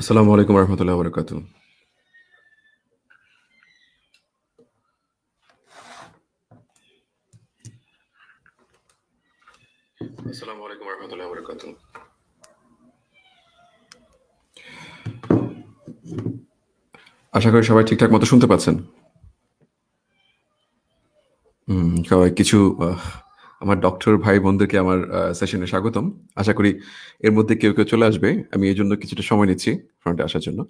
আসসালামু আলাইকুম রহমতুল্লাহ বরকাত আসসালামু আলাইকুম আশা করি সবাই ঠিকঠাক মতো শুনতে পাচ্ছেন হুম কিছু আমার ডক্টর ভাই বন্ধুকে আমার সেশনে স্বাগতম আশা করি এর মধ্যে কেউ কেউ চলে আসবে আমি এই জন্য কিছুটা সময় নিচ্ছি ফ্রন্টে আসার জন্য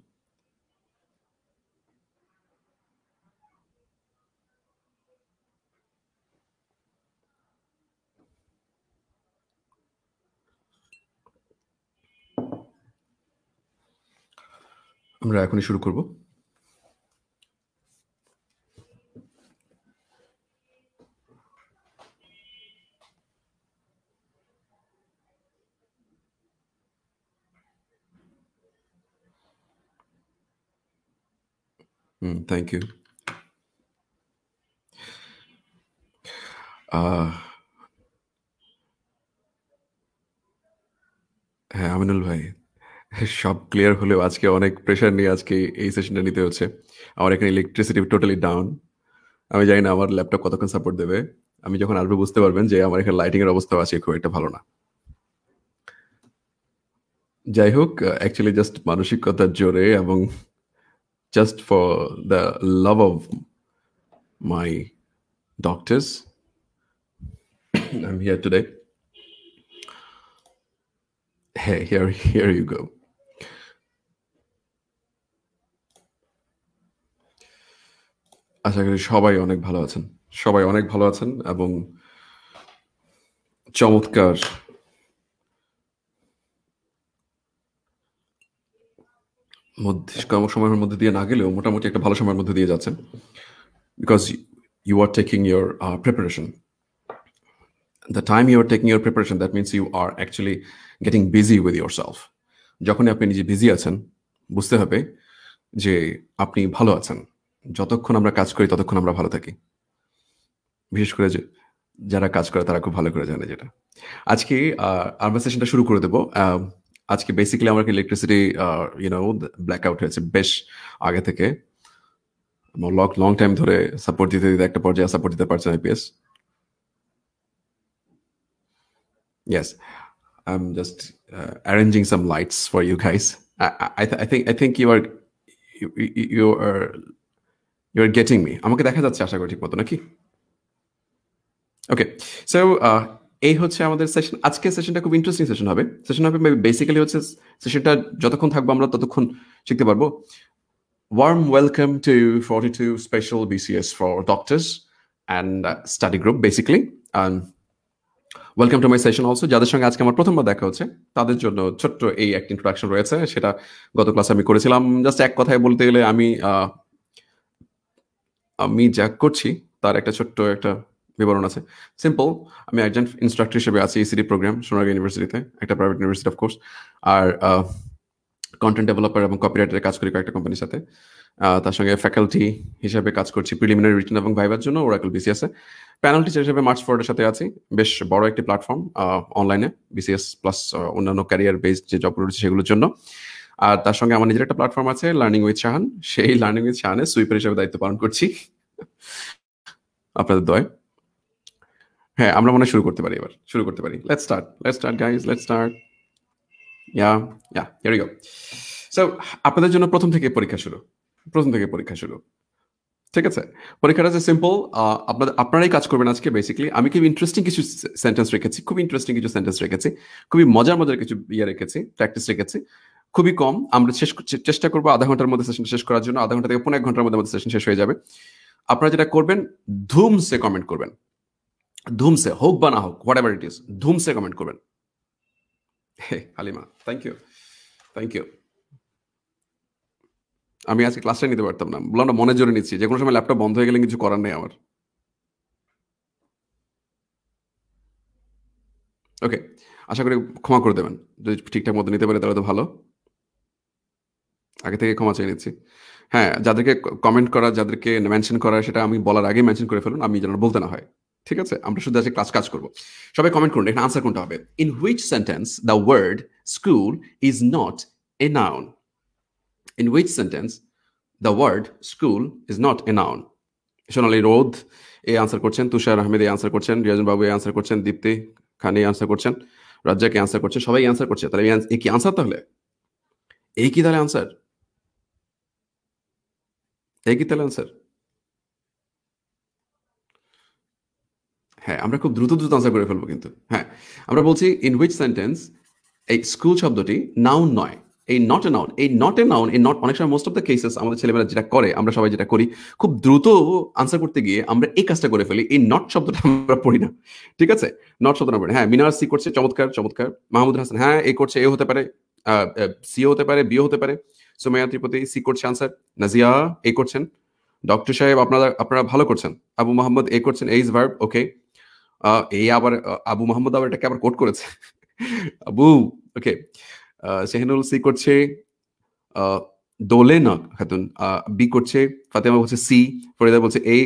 আমরা এখনই শুরু করবো Mm, thank you. Ah, uh, হ্যাঁ, আমিনুল ভাই। সব ক্লিয়ার হলেও আজকে অনেক প্রেশার নিয়ে আজকে এই সেশনটা নিতে হচ্ছে। আমার এখানে ইলেকট্রিসিটি টোটালি ডাউন। আমি জানি না আমার ল্যাপটপ কতক্ষণ সাপোর্ট দেবে। আমি যখন আসবে বুঝতে পারবেন যে আমার এখানে লাইটিং এর অবস্থা আছে খুব একটা ভালো না। যাই হোক অ্যাকচুয়ালি জাস্ট মানসিকতার জোরে এবং just for the love of my doctors, I'm here today. Hey, here, here you go. আশা করি সবাই অনেক ভালো আছেন সবাই অনেক ভালো আছেন এবং চমৎকার মধ্যে সময়ের মধ্যে দিয়ে না গেলেও মোটামুটি একটা ভালো সময়ের মধ্যে দিয়ে যাচ্ছেন because you are taking your preparation the time you are taking your preparation that means you are actually getting busy with yourself যখনই আপনি নিজে বিজি আছেন বুঝতে হবে যে আপনি ভালো আছেন যতক্ষণ আমরা কাজ করি ততক্ষণ আমরা ভালো থাকি বিশেষ করে যে যারা কাজ করে তারা খুব ভালো করে জানে যেটা আজকে আমার সেশনটা শুরু করে দেবো আজকে বেসিক্যালি আমার ইলেকট্রিসিটি ইউ নো ব্ল্যাকআউট হয়েছে বেশ আগে থেকে Long লং টাইম ধরে সাপোর্ট দিতে দিতে একটা পর্যায়ে সাপোর্ট দিতে পারছে IPS yes i'm just uh, arranging some lights for you guys i i, think i think you are you, you are you are getting me আমাকে দেখা যাচ্ছে আশা করি ঠিক মতো নাকি okay so uh, এই হচ্ছে আমাদের সেশন আজকে সেশনটা খুব ইন্টারেস্টিং সেশন হবে সেশন হবে বেসিক্যালি হচ্ছে সেশনটা যতক্ষণ থাকবো আমরা ততক্ষণ শিখতে পারবো warm welcome to forty two special BCS for doctors and study group basically welcome to my session also যাদের সঙ্গে আজকে আমার প্রথমবার দেখা হচ্ছে তাদের জন্য ছোট্ট এই একটা ইন্ট্রোডাকশন রয়েছে সেটা গত ক্লাসে আমি করেছিলাম জাস্ট এক কথায় বলতে গেলে আমি আমি যা করছি তার একটা ছোট্ট একটা বিবরণ আছে সিম্পল আমি একজন ইনস্ট্রাক্টর হিসেবে আছি ইসিডি e প্রোগ্রাম সোনারগাঁ ইউনিভার্সিটিতে একটা প্রাইভেট ইউনিভার্সিটি অফকোর্স আর কন্টেন্ট ডেভেলপার এবং কপিরাইটারে কাজ করি কয়েকটা কোম্পানির সাথে তার সঙ্গে ফ্যাকাল্টি হিসেবে কাজ করছি প্রিলিমিনারি রিটার্ন এবং ভাইবার জন্য ওরাকল বিসিএসে প্যানেল টিচার হিসেবে মার্চ ফোর্ডের সাথে আছি বেশ বড় একটি প্ল্যাটফর্ম অনলাইনে বিসিএস প্লাস অন্যান্য ক্যারিয়ার বেসড যে জব রয়েছে সেগুলোর জন্য আর তার সঙ্গে আমার নিজের একটা প্ল্যাটফর্ম আছে লার্নিং উইথ শাহান সেই লার্নিং উইথ শাহানে সুইপার হিসেবে দায়িত্ব পালন করছি আপনাদের দয় হ্যাঁ আমরা মনে শুরু করতে পারি এবার শুরু করতে পারি let's start let's start guys let's start yeah yeah here you so আপনাদের জন্য প্রথম থেকে পরীক্ষা শুরু প্রথম থেকে পরীক্ষা শুরু ঠিক আছে পরীক্ষাটা যে সিম্পল আপনাদের আপনারাই কাজ করবেন আজকে বেসিক্যালি আমি খুব ইন্টারেস্টিং কিছু সেন্টেন্স রেখেছি খুব ইন্টারেস্টিং কিছু সেন্টেন্স রেখেছি খুবই মজার মজার কিছু ইয়ে রেখেছি প্র্যাকটিস রেখেছি খুবই কম আমরা শেষ চেষ্টা করবো আধা ঘন্টার মধ্যে সেশন শেষ করার জন্য আধা ঘন্টা থেকে পনেরো এক ঘন্টার মধ্যে সেশন শেষ হয়ে যাবে আপনারা যেটা করবেন ধুমসে কমেন্ট করবেন ধুমসে হোক বা না হোক হোয়াট এভার ইট ইজ ধুমসে কমেন্ট করবেন Halima thank you thank you আমি আজকে ক্লাসটা নিতে পারতাম না বললাম না মনে জোরে নিচ্ছি যে কোনো সময় ল্যাপটপ বন্ধ হয়ে গেলে কিছু করার নেই আমার ওকে আশা করি ক্ষমা করে দেবেন যদি ঠিকঠাক মতো নিতে পারে তাহলে তো ভালো আগে থেকে ক্ষমা চেয়ে নিচ্ছি হ্যাঁ যাদেরকে কমেন্ট করা যাদেরকে মেনশন করা সেটা আমি বলার আগে মেনশন করে ফেলুন আমি যেন বলতে না হয় ঠিক আছে আমরা শুধু আজকে ক্লাস কাজ করব সবাই কমেন্ট করুন এখানে আনসার কোনটা হবে in which sentence the word school is not a noun in which sentence the word school is not a noun সোনালী রোদ এ আনসার করছেন তুষার আহমেদ এ আনসার করছেন রিয়াজন বাবু এ আনসার করছেন দীপ্তি খান এ আনসার করছেন রাজ্জাক এ আনসার করছে সবাই আনসার করছে তাহলে এ কি আনসার তাহলে এই কি তাহলে আনসার এই কি তাহলে আনসার হ্যাঁ আমরা খুব দ্রুত দ্রুত আনসার করে ফেলবো কিন্তু হ্যাঁ আমরা বলছি ইন হুইচ সেন্টেন্স এই স্কুল শব্দটি নাউন নয় এই নট এ নাউন এই নট এ নাউন এই নট অনেক সময় মোস্ট অফ দ্য কেসেস আমাদের ছেলেমেয়েরা যেটা করে আমরা সবাই যেটা করি খুব দ্রুত আনসার করতে গিয়ে আমরা এই কাজটা করে ফেলি এই নট শব্দটা আমরা পড়ি না ঠিক আছে নট না পড়ি হ্যাঁ মিনার সি করছে চমৎকার চমৎকার মাহমুদ হাসান হ্যাঁ এ করছে এ হতে পারে সি হতে পারে বিও হতে পারে সোমায়া ত্রিপতি সি করছে আনসার নাজিয়া এ করছেন ডক্টর সাহেব আপনারা আপনারা ভালো করছেন আবু মোহাম্মদ এ করছেন এইজ ভার্ব ওকে এই আবার আবু মোহাম্মদ আবার এটাকে আবার কোট করেছে আবু ওকে সেহেনুল সি করছে দোলে না খাতুন বি করছে ফাতেমা বলছে সি ফরিদা বলছে এ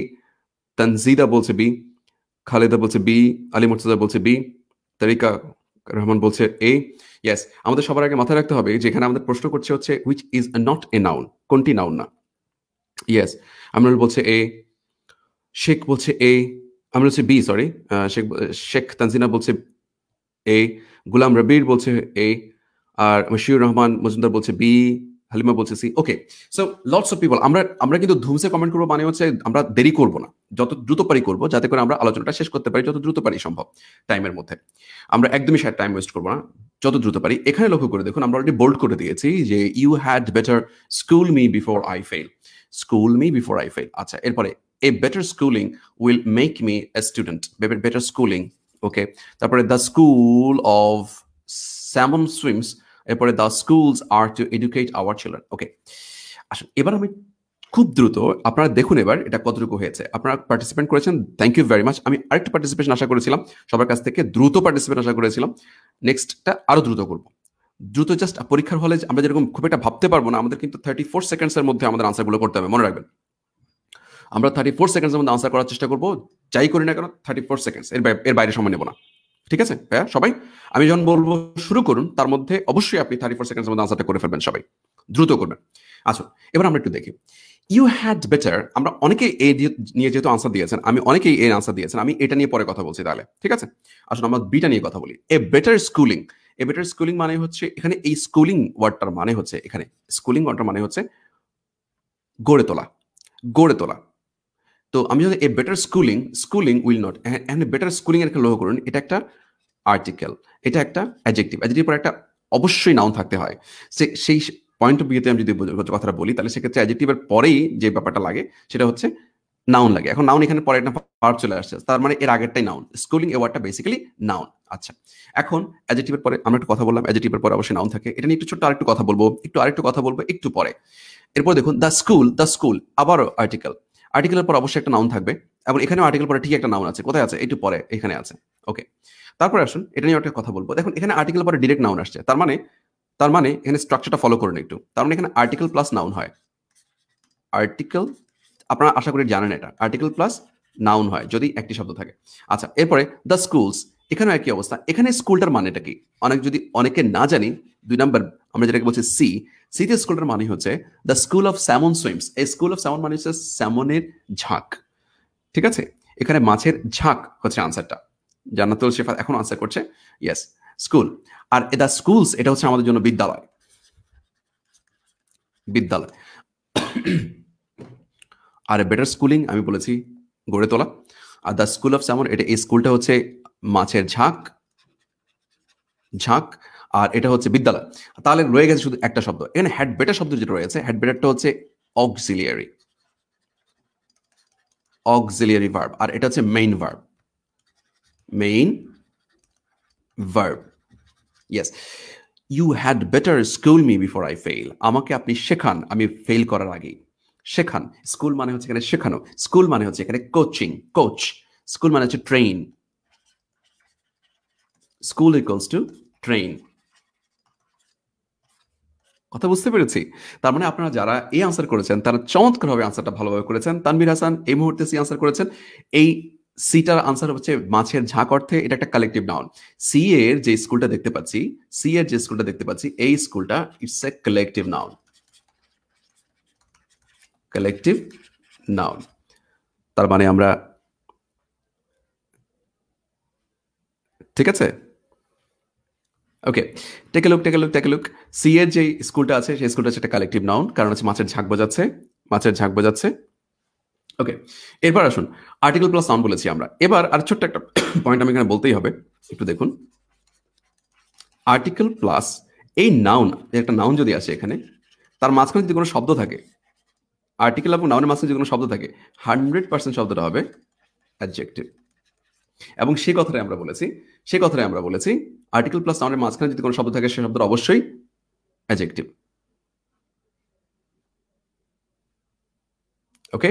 তানজিদা বলছে বি খালেদা বলছে বি আলী মুর্তজা বলছে বি তারিকা রহমান বলছে এ ইয়েস আমাদের সবার আগে মাথায় রাখতে হবে যেখানে আমাদের প্রশ্ন করছে হচ্ছে which is not a noun কোনটি নাউন না ইয়েস আমরুল বলছে এ শেখ বলছে এ আমরা হচ্ছে বি সরি শেখ শেখ তানজিনা বলছে এ গুলাম রবির বলছে এ আর মশিউর রহমান মজুমদার বলছে বি হালিমা বলছে C okay so lots of people আমরা আমরা কিন্তু ধুমসে কমেন্ট করবো মানে হচ্ছে আমরা দেরি করব না যত দ্রুত পারি করবো যাতে করে আমরা আলোচনাটা শেষ করতে পারি যত দ্রুত পারি সম্ভব টাইমের মধ্যে আমরা একদমই সেটা টাইম ওয়েস্ট করবো না যত দ্রুত পারি এখানে লক্ষ্য করে দেখুন আমরা অলরেডি বোল্ড করে দিয়েছি যে you had better school me before I fail school me before I fail আচ্ছা এরপরে a better schooling will make me a student better schooling okay তারপরে the school of salmon swims এরপরে the schools are our educate our okay এবার আমি খুব দ্রুত আপনারা দেখুন এবার এটা কতটুকু হয়েছে আপনারা পার্টিসিপেন্ট করেছেন থ্যাংক ইউ ভেরি মাচ আমি আরেকটা পার্টিসিপেশন আশা করেছিলাম সবার কাছ থেকে দ্রুত পার্টিসিপেট আশা করেছিলাম নেক্সটটা আরও দ্রুত করবো দ্রুত জাস্ট পরীক্ষার হলে আমরা যেরকম খুব একটা ভাবতে পারবো না আমাদের কিন্তু থার্টি ফোর সেকেন্ডসের মধ্যে আমাদের আনসারগুলো করতে হবে মনে রাখবেন আমরা থার্টি ফোর সেকেন্ডের মধ্যে আনসার করার চেষ্টা করবো যাই করি না কেন থার্টি ফোর সেকেন্ডস এর এর বাইরে সময় নেব না ঠিক আছে ভাইয়া সবাই আমি যখন বলবো শুরু করুন তার মধ্যে অবশ্যই আপনি থার্টি ফোর সেকেন্ডের মধ্যে আনসারটা করে ফেলবেন সবাই দ্রুত করবেন আসুন এবার আমরা একটু দেখি ইউ হ্যাড বেটার আমরা অনেকে এই নিয়ে যেহেতু আনসার দিয়েছেন আমি অনেকেই এই আনসার দিয়েছেন আমি এটা নিয়ে পরে কথা বলছি তাহলে ঠিক আছে আসলে আমরা বিটা নিয়ে কথা বলি a better schooling a better schooling মানে হচ্ছে এখানে এই স্কুলিং ওয়ার্ডটার মানে হচ্ছে এখানে স্কুলিং ওয়ার্ডটার মানে হচ্ছে গড়ে তোলা গড়ে তোলা তো আমি যদি a better schooling schooling will not এখানে বেটার স্কুলিং এর একটা লক্ষ্য করুন এটা একটা আর্টিকেল এটা একটা অ্যাজেক্টিভ অ্যাজেক্টিভ পর একটা অবশ্যই নাউন থাকতে হয় সে সেই পয়েন্ট অফ ভিউতে আমি যদি কথাটা বলি তাহলে সেক্ষেত্রে অ্যাজেক্টিভের পরেই যে ব্যাপারটা লাগে সেটা হচ্ছে নাউন লাগে এখন নাউন এখানে পরে একটা পার্ট চলে আসছে তার মানে এর আগেরটাই নাউন স্কুলিং এ ওয়ার্ডটা বেসিক্যালি নাউন আচ্ছা এখন অ্যাজেটিভের পরে আমরা একটু কথা বললাম অ্যাজেটিভের পরে অবশ্যই নাউন থাকে এটা নিয়ে একটু ছোট্ট আরেকটু কথা বলবো একটু আরেকটু কথা বলবো একটু পরে এরপর দেখুন দ্য স্কুল দ্য স্কুল আবারও আর্টিকেল আর্টিকেলের পর অবশ্যই একটা নাউন থাকবে এবং এখানেও আর্টিকেল পরে ঠিক একটা নাউন আছে কোথায় আছে একটু পরে এখানে আছে ওকে তারপরে আসুন এটা নিয়ে একটা কথা বলবো দেখুন এখানে আর্টিকেল পরে ডিরেক্ট নাউন আসছে তার মানে তার মানে এখানে স্ট্রাকচারটা ফলো করুন একটু তার মানে এখানে আর্টিকেল প্লাস নাউন হয় আর্টিকেল আপনারা আশা করি জানেন এটা আর্টিকেল প্লাস নাউন হয় যদি একটি শব্দ থাকে আচ্ছা এরপরে দ্য স্কুলস এখানেও একই অবস্থা এখানে স্কুলটার মানেটা কি অনেক যদি অনেকে না জানি দুই নাম্বার আমরা যেটাকে বলছি সি সিতে স্কুলটার মানে হচ্ছে the school of salmon swims এই স্কুল অফ স্যামন মানে হচ্ছে স্যামনের ঝাঁক ঠিক আছে এখানে মাছের ঝাঁক হচ্ছে আনসারটা জান্নাতুল শেফা এখন আনসার করছে ইয়েস স্কুল আর দ্য স্কুলস এটা হচ্ছে আমাদের জন্য বিদ্যালয় বিদ্যালয় আর বেটার স্কুলিং আমি বলেছি গড়ে তোলা আর দ্য স্কুল অফ স্যামন এটা এই স্কুলটা হচ্ছে মাছের ঝাঁক ঝাঁক আর এটা হচ্ছে বিদ্যালয় তাহলে রয়ে গেছে শুধু একটা শব্দ এখানে হ্যাড বেটার শব্দ যেটা রয়েছে হ্যাড বেটারটা হচ্ছে অক্সিলিয়ারি অক্সিলিয়ারি ভার্ব আর এটা হচ্ছে main verb main verb yes you had better school me before I fail আমাকে আপনি শেখান আমি ফেল করার আগে শেখান স্কুল মানে হচ্ছে এখানে শেখানো স্কুল মানে হচ্ছে এখানে কোচিং কোচ স্কুল মানে হচ্ছে train school equals to train কথা বুঝতে পেরেছি তার মানে আপনারা যারা এই আনসার করেছেন তারা চমৎকারভাবে আনসারটা ভালোভাবে করেছেন তানবির হাসান এই মুহূর্তে সি আনসার করেছেন এই সিটার আনসার হচ্ছে মাছের ঝাঁক অর্থে এটা একটা কালেকটিভ নাউন সি এর যে স্কুলটা দেখতে পাচ্ছি সি এর যে স্কুলটা দেখতে পাচ্ছি এই স্কুলটা it's a collective noun collective noun তার মানে আমরা ঠিক আছে okay take a look take look look C এর যে স্কুলটা আছে সেই স্কুলটা হচ্ছে একটা কালেকটিভ নাউন কারণ হচ্ছে মাছের ঝাঁক বাজাচ্ছে মাছের ঝাঁক বাজাচ্ছে ওকে এরপর আসুন আর্টিকেল প্লাস নাউন বলেছি আমরা এবার আর ছোট্ট একটা পয়েন্ট আমি এখানে বলতেই হবে একটু দেখুন আর্টিকেল প্লাস এই নাউন একটা নাউন যদি আসে এখানে তার মাঝখানে যদি কোনো শব্দ থাকে আর্টিকেল এবং নাউনের মাঝখানে যদি কোনো শব্দ থাকে হান্ড্রেড পার্সেন্ট শব্দটা হবে অ্যাডজেক্টিভ এবং সেই কথাটাই আমরা বলেছি সে কথাটাই আমরা বলেছি আর্টিকেল প্লাস নাউনের মাঝখানে যদি কোনো শব্দ থাকে সে শব্দটা অবশ্যই adjective okay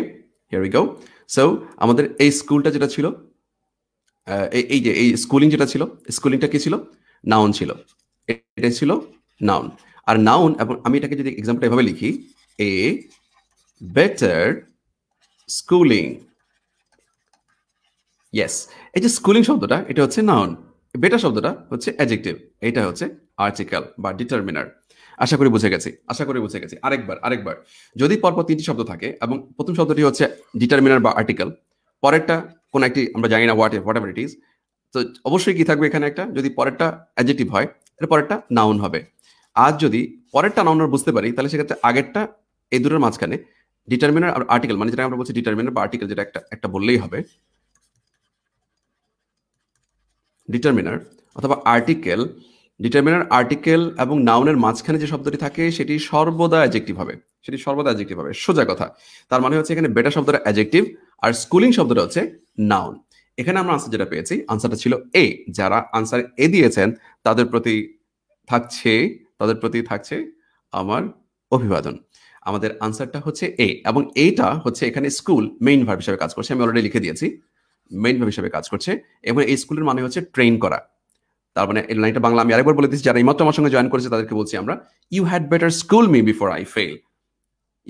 here we go so আমাদের এই স্কুলটা যেটা ছিল এই যে এই স্কুলিং যেটা ছিল স্কুলিংটা কি ছিল নাউন ছিল এটা ছিল নাউন আর নাউন এবং আমি এটাকে যদি এক্সাম্পলটা এভাবে লিখি এ বেটার স্কুলিং ইয়েস এই যে স্কুলিং শব্দটা এটা হচ্ছে নাউন বেটা শব্দটা হচ্ছে অ্যাজেক্টিভ এটা হচ্ছে আর্টিকেল বা ডিটারমিনার আশা করি বুঝে গেছি আশা করি বুঝে গেছি আরেকবার আরেকবার যদি পরপর তিনটি শব্দ থাকে এবং প্রথম শব্দটি হচ্ছে ডিটারমিনার বা আর্টিকেল পরেরটা কোন একটি আমরা জানি না what whatever it is তো অবশ্যই কি থাকবে এখানে একটা যদি পরেরটা অ্যাজেক্টিভ হয় এর পরেরটা নাউন হবে আর যদি পরেরটা নাউন বুঝতে পারি তাহলে সেক্ষেত্রে আগেরটা এই দুটোর মাঝখানে ডিটারমিনার আর আর্টিকেল মানে যেটা আমরা বলছি ডিটারমিনার বা আর্টিকেল যেটা একটা একটা বললেই হবে ডিটারমিনার অথবা আর্টিকেল ডিটারমিনার আর্টিকেল এবং নাউনের মাঝখানে যে শব্দটি থাকে সেটি সর্বদা অ্যাজেক্টিভ হবে সেটি সর্বদা অ্যাজেক্টিভ হবে সোজা কথা তার মানে হচ্ছে এখানে বেটা শব্দটা অ্যাজেক্টিভ আর স্কুলিং শব্দটা হচ্ছে নাউন এখানে আমরা আনসার যেটা পেয়েছি আনসারটা ছিল এ যারা আনসার এ দিয়েছেন তাদের প্রতি থাকছে তাদের প্রতি থাকছে আমার অভিবাদন আমাদের আনসারটা হচ্ছে এ এবং এইটা হচ্ছে এখানে স্কুল মেইন ভার্ব হিসেবে কাজ করছে আমি অলরেডি লিখে দিয়েছি মেইনভাবে হিসাবে কাজ করছে এবং এই স্কুলের মানে হচ্ছে ট্রেন করা তার মানে এই লাইনটা বাংলা আমি আরেকবার বলে দিচ্ছি যারা এইমাত্র আমার সঙ্গে জয়েন করেছে তাদেরকে বলছি আমরা you had better school me before I fail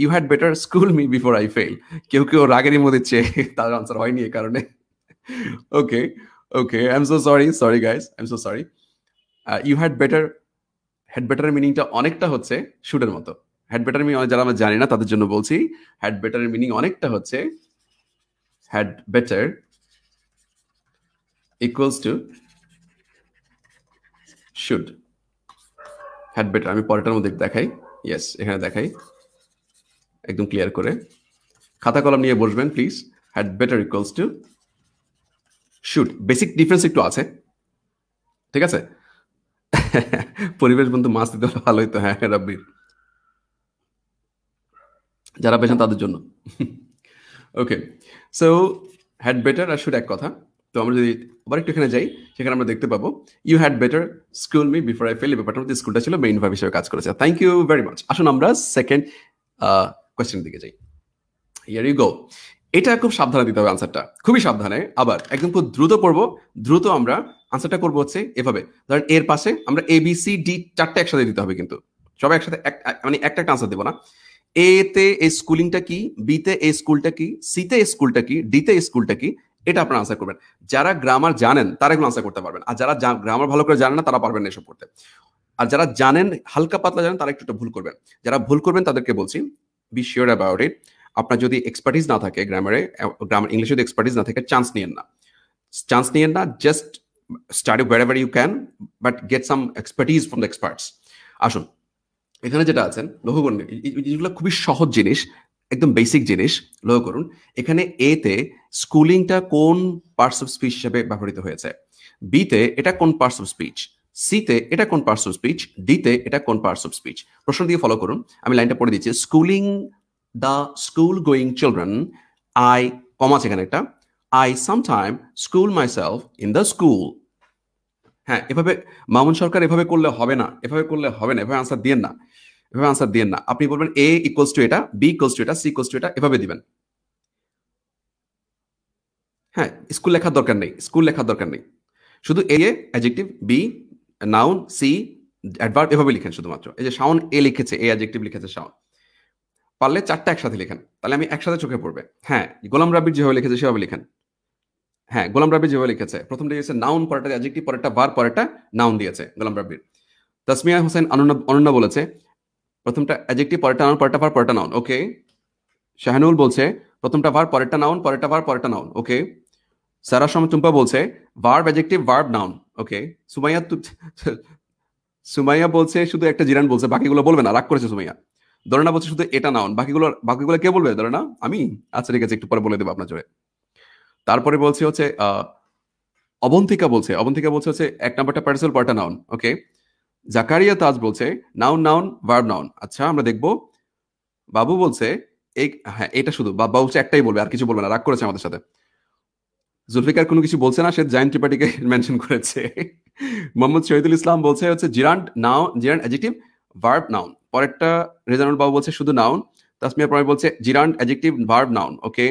you had better school me before I fail কেউ কেউ রাগেরই মধ্যে চেয়ে তার আনসার হয়নি এই কারণে okay okay I am so sorry sorry guys I am so sorry you had better had বেটারের মিনিংটা অনেকটা হচ্ছে শুটের মতো হ্যাড বেটার মিনিং যারা আমরা জানি না তাদের জন্য বলছি হ্যাড বেটারের মিনিং অনেকটা হচ্ছে had better equals to should had better আমি পরেরটার মধ্যে দেখাই ইয়েস এখানে দেখাই একদম ক্লিয়ার করে খাতা কলম নিয়ে বসবেন please had better equals to should basic difference একটু আছে ঠিক আছে পরিবেশ বন্ধু মাছ দিতে হলে ভালো হইতো হ্যাঁ রাব্বির যারা পেয়েছেন তাদের জন্য ওকে সো হ্যাড বেটার আর শুড এক কথা তো আমরা যদি আবার একটু এখানে যাই সেখানে আমরা দেখতে পাবো you had better school me before I fail ব্যাপারটা মধ্যে স্কুলটা ছিল মেইন ভাব হিসেবে কাজ করেছে থ্যাংক ইউ ভেরি মাচ আসুন আমরা সেকেন্ড কোয়েশ্চেন দিকে যাই ইয়ার ইউ গো এটা খুব সাবধানে দিতে হবে আনসারটা খুবই সাবধানে আবার একদম খুব দ্রুত পড়ব দ্রুত আমরা আনসারটা করবো হচ্ছে এভাবে ধরেন এর পাশে আমরা এ বি সি ডি চারটে একসাথে দিতে হবে কিন্তু সবাই একসাথে মানে একটা একটা আনসার দেবো না এ তে এই স্কুলিংটা কি বিতে এই স্কুলটা কি সিতে এই স্কুলটা কি ডিতে এই স্কুলটা কি এটা আপনারা আনসার করবেন যারা গ্রামার জানেন তারা এগুলো আনসার করতে পারবেন আর যারা গ্রামার ভালো করে জানেন না তারা পারবেন এসব করতে আর যারা জানেন হালকা পাতলা জানেন তারা একটু ভুল করবেন যারা ভুল করবেন তাদেরকে বলছি বি শিওর অ্যাবাউট ইট আপনার যদি এক্সপার্টিস না থাকে গ্রামারে গ্রামার ইংলিশে যদি এক্সপার্টিস না থাকে চান্স নিয়েন না চান্স নিয়েন না just study whatever you can but get some expertise from the experts আসুন এখানে যেটা আছেন লক্ষ্য করুন এগুলো খুবই সহজ জিনিস একদম বেসিক জিনিস লক্ষ্য করুন এখানে এতে তে স্কুলিংটা কোন পার্টস অফ স্পিচ হিসেবে ব্যবহৃত হয়েছে বিতে এটা কোন পার্টস অফ স্পিচ সিতে এটা কোন পার্টস অফ স্পিচ ডিতে এটা কোন পার্টস অফ স্পিচ প্রশ্ন দিয়ে ফলো করুন আমি লাইনটা পড়ে দিচ্ছি schooling the school going children I কম আছে এখানে একটা I sometime school myself in the school হ্যাঁ এভাবে মামুন সরকার এভাবে করলে হবে না এভাবে করলে হবে না এভাবে আনসার দিয়েন না এভাবে আনসার দিয়েন না আপনি বলবেন এ ইকোয়ালস টু এটা বি ইকোয়ালস টু এটা সি ইকোয়ালস টু এটা এভাবে দিবেন হ্যাঁ স্কুল লেখার দরকার নেই স্কুল লেখার দরকার নেই শুধু A adjective B noun C adverb এভাবে লিখেন শুধুমাত্র এই যে শাওন এ লিখেছে এ অ্যাজেক্টিভ লিখেছে শাওন পারলে চারটা একসাথে লিখেন তাহলে আমি একসাথে চোখে পড়বে হ্যাঁ গোলাম রাবির যেভাবে লিখেছে সেভাবে লিখেন হ্যাঁ গোলাম রাবির যেভাবে লিখেছে প্রথম দিয়েছে নাউন পরেটা অ্যাজেক্টিভ পরেরটা বার একটা নাউন দিয়েছে গোলাম রাব্বির তসমিয়া হোসেন অনন্যা অনন্যা বলেছে প্রথমটা অ্যাজেক্টিভ পরেরটা নাউন পরেরটা বার পরেরটা নাউন ওকে শাহানুল বলছে প্রথমটা ভার পরেরটা নাউন পরেরটা ভার পরেরটা নাউন ওকে সারা সময় টুম্পা বলছে verb adjective verb noun okay Sumaiya তু সুমাইয়া বলছে শুধু একটা জিরান বলছে বাকিগুলো বলবে না রাগ করেছে সুমাইয়া ধরে না বলছে শুধু এটা নাউন বাকিগুলো বাকিগুলো কে বলবে ধরে না আমি আচ্ছা ঠিক আছে একটু পরে বলে দেবো আপনার জোরে তারপরে বলছে হচ্ছে অবন্তিকা বলছে অবন্তিকা বলছে হচ্ছে এক নাম্বারটা পার্টিসিপাল পার্টা নাউন ওকে জাকারিয়া তাজ বলছে নাউন নাউন ভার্ব নাউন আচ্ছা আমরা দেখব বাবু বলছে এই হ্যাঁ এটা শুধু বাবু হচ্ছে একটাই বলবে আর কিছু বলবে না রাগ করেছে আমাদের সাথে জুলফিকার কোনো কিছু বলছে না সে জায়েন্ট ত্রিপাঠীকে মেনশন করেছে মোহাম্মদ শহীদুল ইসলাম বলছে হচ্ছে gerund noun gerund adjective verb noun পরেরটা রেজানুল বাবু বলছে শুধু নাউন তাসমিয়া পরে বলছে gerund adjective verb noun okay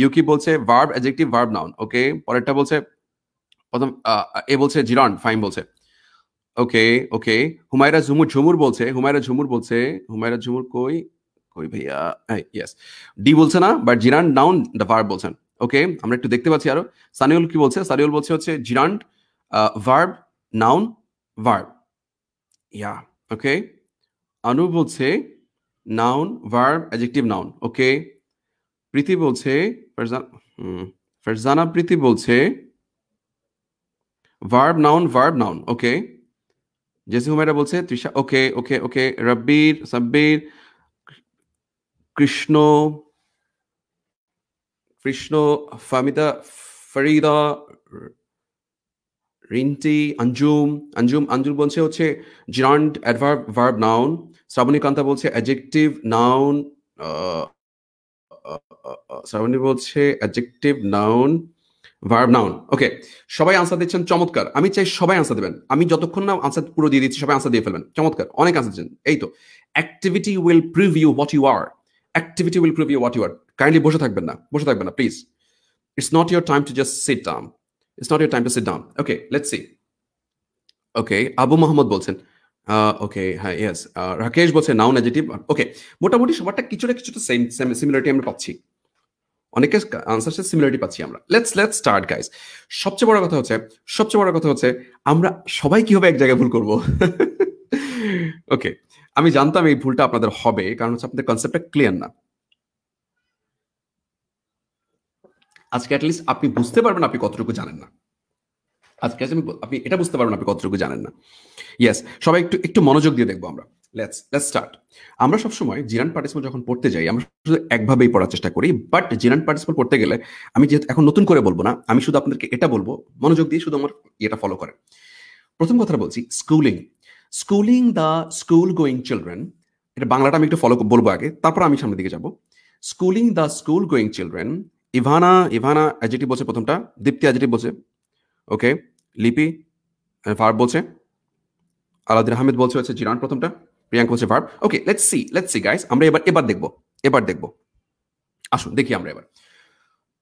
Yuki বলছে verb adjective verb noun okay পরেরটা বলছে প্রথম এ বলছে জিরান্ড ফাইন বলছে ওকে ওকে হুমায়রা ঝুমুর ঝুমুর বলছে হুমায়রা ঝুমুর বলছে হুমায়রা ঝুমুর কই কই ভাইয়া ইয়েস ডি বলছে না but gerund noun the verb বলছেন ওকে আমরা একটু দেখতে পাচ্ছি আরো সানিউল কি বলছে সানিউল বলছে হচ্ছে gerund verb noun verb yeah okay Anu বলছে noun verb adjective noun okay Priti বলছে ফারজানা প্রীতি বলছে verb noun verb noun okay Jessy Humaira বলছে তৃষা ওকে ওকে ওকে রব্বির সাব্বির কৃষ্ণ কৃষ্ণ ফামিদা ফরিদা রিন্টি আঞ্জুম আঞ্জুম আঞ্জুম বলছে হচ্ছে gerund adverb verb noun Srabani বলছে অ্যাজেক্টিভ নাউন শ্রাবণী বলছে adjective noun verb noun okay সবাই আনসার দিচ্ছেন চমৎকার আমি চাই সবাই আনসার দেবেন আমি যতক্ষণ না আনসার পুরো দিয়ে দিচ্ছি সবাই আনসার দিয়ে ফেলবেন চমৎকার অনেক আনসার দিচ্ছেন এই তো activity will prove you what you are activity will prove you what you are kindly বসে থাকবেন না বসে থাকবেন না please it's not your time to just sit down it's not your time to sit down okay let see okay Abu Mohammad বলছেন okay হ্যাঁ yes Rakesh বলছে নাও negative ওকে মোটামুটি সবারটা কিছুটা কিছুটা সেম সিমিলারিটি আমরা পাচ্ছি অনেকে আনসার সিমিলারিটি পাচ্ছি আমরা লেটস লেটস স্টার্ট গাইস সবচেয়ে বড় কথা হচ্ছে সবচেয়ে বড় কথা হচ্ছে আমরা সবাই কিভাবে এক জায়গায় ভুল করব ওকে আমি জানতাম এই ভুলটা আপনাদের হবে কারণ হচ্ছে আপনাদের কনসেপ্টটা ক্লিয়ার না আজকে অ্যাটলিস্ট আপনি বুঝতে পারবেন আপনি কতটুকু জানেন না আজকে আমি আপনি এটা বুঝতে পারবেন আপনি কতটুকু জানেন না ইয়েস সবাই একটু একটু মনোযোগ দিয়ে দেখবো আমরা লেটস লেটস স্টার্ট আমরা সবসময় জিরান পার্টিসিপাল যখন পড়তে যাই আমরা শুধু একভাবেই পড়ার চেষ্টা করি বাট জিরান পার্টিসিপাল পড়তে গেলে আমি যেহেতু এখন নতুন করে বলবো না আমি শুধু আপনাদেরকে এটা বলবো মনোযোগ দিয়ে শুধু আমার এটা ফলো করে প্রথম কথাটা বলছি schooling schooling the school going children এটা বাংলাটা আমি একটু ফলো বলবো আগে তারপর আমি সামনের দিকে যাব schooling the school going children Ivana Ivana adjective বলছে প্রথমটা দীপ্তি অ্যাজেটিভ বলছে ওকে লিপি ভার্ব বলছে আলাদিন আহমেদ বলছে হচ্ছে জিরান প্রথমটা প্রিয়াঙ্ক বলছে verb okay let's see let's see guys আমরা এবার এবার দেখব এবার দেখব আসুন দেখি আমরা এবার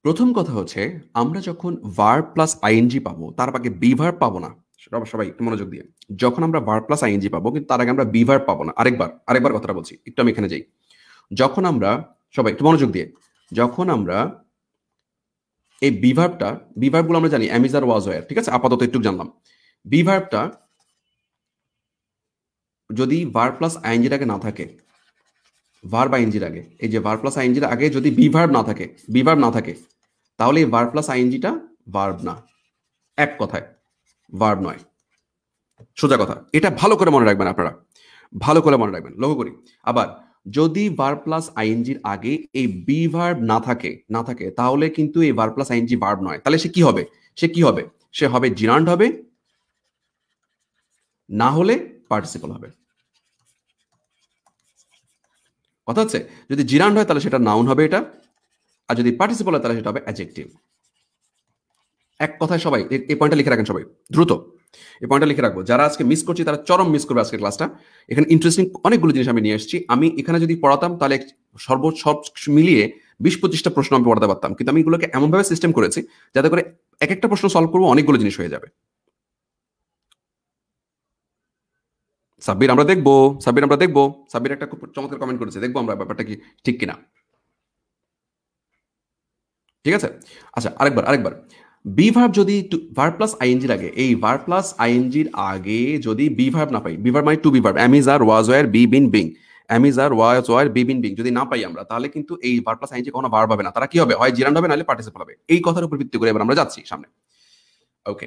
প্রথম কথা হচ্ছে আমরা যখন ভার প্লাস আইএনজি পাবো তার আগে বিভার পাবো না সেটা সবাই একটু মনোযোগ দিয়ে যখন আমরা ভার প্লাস আইএনজি পাবো কিন্তু তার আগে আমরা বিভার পাবো না আরেকবার আরেকবার কথাটা বলছি একটু আমি এখানে যাই যখন আমরা সবাই একটু মনোযোগ দিয়ে যখন আমরা এই বিভার্বটা বিভার্বগুলো আমরা জানি অ্যামিজার ওয়াজ ওয়ার ঠিক আছে আপাতত একটু জানলাম বিভাবটা যদি ভার প্লাস আইনজির আগে না থাকে ভার বা আইনজির আগে এই যে ভার প্লাস আইনজির আগে যদি বিভার্ব না থাকে বিভার্ব না থাকে তাহলে এই ভার প্লাস আইনজিটা ভার্ব না এক কথায় ভার্ব নয় সোজা কথা এটা ভালো করে মনে রাখবেন আপনারা ভালো করে মনে রাখবেন লক্ষ্য করি আবার যদি ভার প্লাস আইএনজির আগে এই বি ভার্ব না থাকে না থাকে তাহলে কিন্তু এই ভার প্লাস আইএনজি ভার্ব নয় তাহলে সে কি হবে সে কি হবে সে হবে জিরান্ড হবে না হলে পার্টিসিপল হবে কথা হচ্ছে যদি জিরান্ড হয় তাহলে সেটা নাউন হবে এটা আর যদি পার্টিসিপল হয় তাহলে সেটা হবে অ্যাজেক্টিভ এক কথায় সবাই এই পয়েন্টটা লিখে রাখেন সবাই দ্রুত এই পয়েন্টটা লিখে রাখবো যারা আজকে মিস করছি তারা চরম মিস করবে আজকে ক্লাসটা এখানে ইন্টারেস্টিং অনেকগুলো জিনিস আমি নিয়ে এসেছি আমি এখানে যদি পড়াতাম তাহলে সর্ব সব মিলিয়ে বিশ পঁচিশটা প্রশ্ন আমি পড়াতে পারতাম কিন্তু আমি এগুলোকে এমনভাবে সিস্টেম করেছি যাতে করে এক একটা প্রশ্ন সলভ করবো অনেকগুলো জিনিস হয়ে যাবে সাব্বির আমরা দেখবো সাব্বির আমরা দেখবো সাব্বির একটা খুব চমৎকার কমেন্ট করেছে দেখবো আমরা ব্যাপারটা কি ঠিক কিনা ঠিক আছে আচ্ছা আরেকবার আরেকবার বি ভার্ব যদি ভার্ব প্লাস আইএনজির আগে এই ভার্ব প্লাস আইএনজির আগে যদি বি ভার্ব না পাই বি ভার্ব মানে to be verb am is are was were be been being am is are was were be been being যদি না পাই আমরা তাহলে কিন্তু এই ভার্ব প্লাস আইএনজি কোনো ভার্ব হবে না তারা কি হবে হয় জিরান্ড হবে নাহলে পার্টিসিপল হবে এই কথার উপর ভিত্তি করে এবার আমরা যাচ্ছি সামনে okay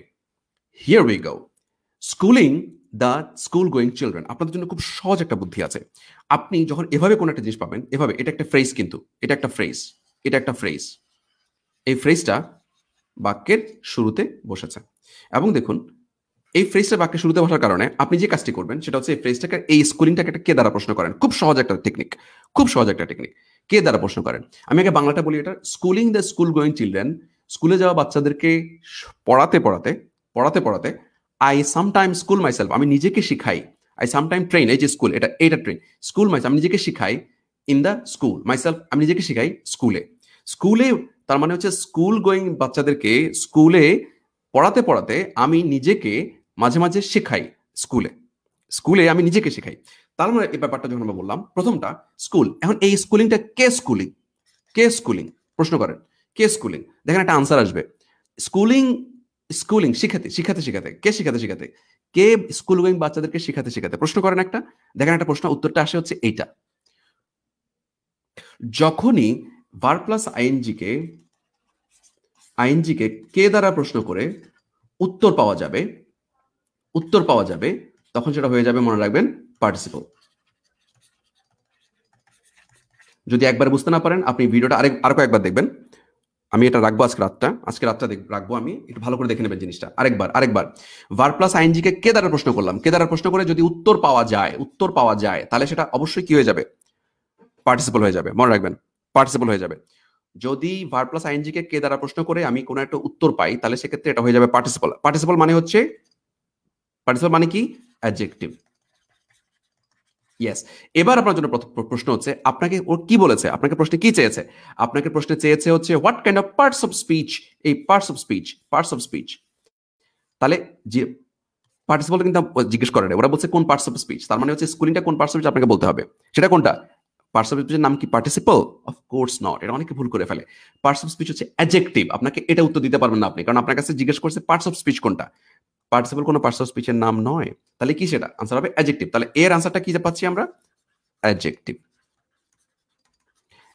here we go schooling the school going children আপনাদের জন্য খুব সহজ একটা বুদ্ধি আছে আপনি যখন এভাবে কোনো একটা জিনিস পাবেন এভাবে এটা একটা ফ্রেজ কিন্তু এটা একটা ফ্রেজ এটা একটা ফ্রেজ এই ফ্রেজটা বাক্যের শুরুতে বসেছে এবং দেখুন এই ফ্রেজটা বাক্যের শুরুতে বসার কারণে আপনি যে কাজটি করবেন সেটা হচ্ছে এই ফ্রেজটাকে এই স্কুলিংটাকে একটা কে দ্বারা প্রশ্ন করেন খুব সহজ একটা টেকনিক খুব সহজ একটা টেকনিক কে দ্বারা প্রশ্ন করেন আমি আগে বাংলাটা বলি এটা schooling the school going children স্কুলে যাওয়া বাচ্চাদেরকে পড়াতে পড়াতে পড়াতে পড়াতে আই সামটাইম স্কুল মাইসেলফ আমি নিজেকে শিখাই আই সামটাইম ট্রেন এই যে স্কুল এটা এটা ট্রেন স্কুল মাইসেলফ আমি নিজেকে শিখাই ইন দ্য স্কুল মাইসেলফ আমি নিজেকে শিখাই স্কুলে স্কুলে তার মানে হচ্ছে স্কুল গোয়িং বাচ্চাদেরকে স্কুলে পড়াতে পড়াতে আমি নিজেকে মাঝে মাঝে শেখাই স্কুলে স্কুলে আমি নিজেকে শেখাই তার মানে এই ব্যাপারটা যখন আমরা বললাম প্রথমটা স্কুল এখন এই স্কুলিংটা কে স্কুলিং কে স্কুলিং প্রশ্ন করেন কে স্কুলিং দেখেন একটা আনসার আসবে স্কুলিং স্কুলিং শিখাতে শিখাতে শিখাতে কে শিখাতে শিখাতে কে স্কুল গোয়িং বাচ্চাদেরকে শিখাতে শিখাতে প্রশ্ন করেন একটা দেখেন একটা প্রশ্ন উত্তরটা আসে হচ্ছে এইটা যখনই বার প্লাস আইএনজিকে আইএনজিকে কে দ্বারা প্রশ্ন করে উত্তর পাওয়া যাবে উত্তর পাওয়া যাবে তখন সেটা হয়ে যাবে মনে রাখবেন পার্টিসিপল যদি একবার বুঝতে না পারেন আপনি ভিডিওটা আরেক আরো কয়েকবার দেখবেন আমি এটা রাখবো আজকে রাতটা আজকে রাতটা রাখবো আমি একটু ভালো করে দেখে নেবেন জিনিসটা আরেকবার আরেকবার ভার প্লাস আইনজিকে কে দ্বারা প্রশ্ন করলাম কে দ্বারা প্রশ্ন করে যদি উত্তর পাওয়া যায় উত্তর পাওয়া যায় তাহলে সেটা অবশ্যই কি হয়ে যাবে পার্টিসিপল হয়ে যাবে মনে রাখবেন পার্টিসিপল হয়ে যাবে যদি ভার প্লাস আইএনজি কে দ্বারা প্রশ্ন করে আমি কোনো একটা উত্তর পাই তাহলে সেক্ষেত্রে এটা হয়ে যাবে পার্টিসিপল পার্টিসিপল মানে হচ্ছে পার্টিসিপল মানে কি অ্যাডজেক্টিভ ইয়েস এবার আপনার জন্য প্রশ্ন হচ্ছে আপনাকে কি বলেছে আপনাকে প্রশ্নে কি চেয়েছে আপনাকে প্রশ্নে চেয়েছে হচ্ছে what kind of parts of speech এই parts of speech parts of speech তাহলে যে পার্টিসিপল কিন্তু জিজ্ঞেস করে ওরা বলছে কোন পার্টস অফ স্পিচ তার মানে হচ্ছে স্কুলিংটা কোন পার্টস অফ স্পিচ আপনাকে বলতে হবে সেটা কোনটা পার্টস অফ স্পিচের নাম কি পার্টিসিপল অফকোর্স নট এটা অনেকে ভুল করে ফেলে পার্টস অফ স্পিচ হচ্ছে অ্যাজেক্টিভ আপনাকে এটা উত্তর দিতে পারবেন না আপনি কারণ আপনার কাছে জিজ্ঞেস করছে পার্টস অফ স্পিচ কোনটা পার্টিসিপল কোনো পার্টস অফ স্পিচের নাম নয় তাহলে কি সেটা আনসার হবে অ্যাজেক্টিভ তাহলে এর আনসারটা কি পাচ্ছি আমরা অ্যাজেক্টিভ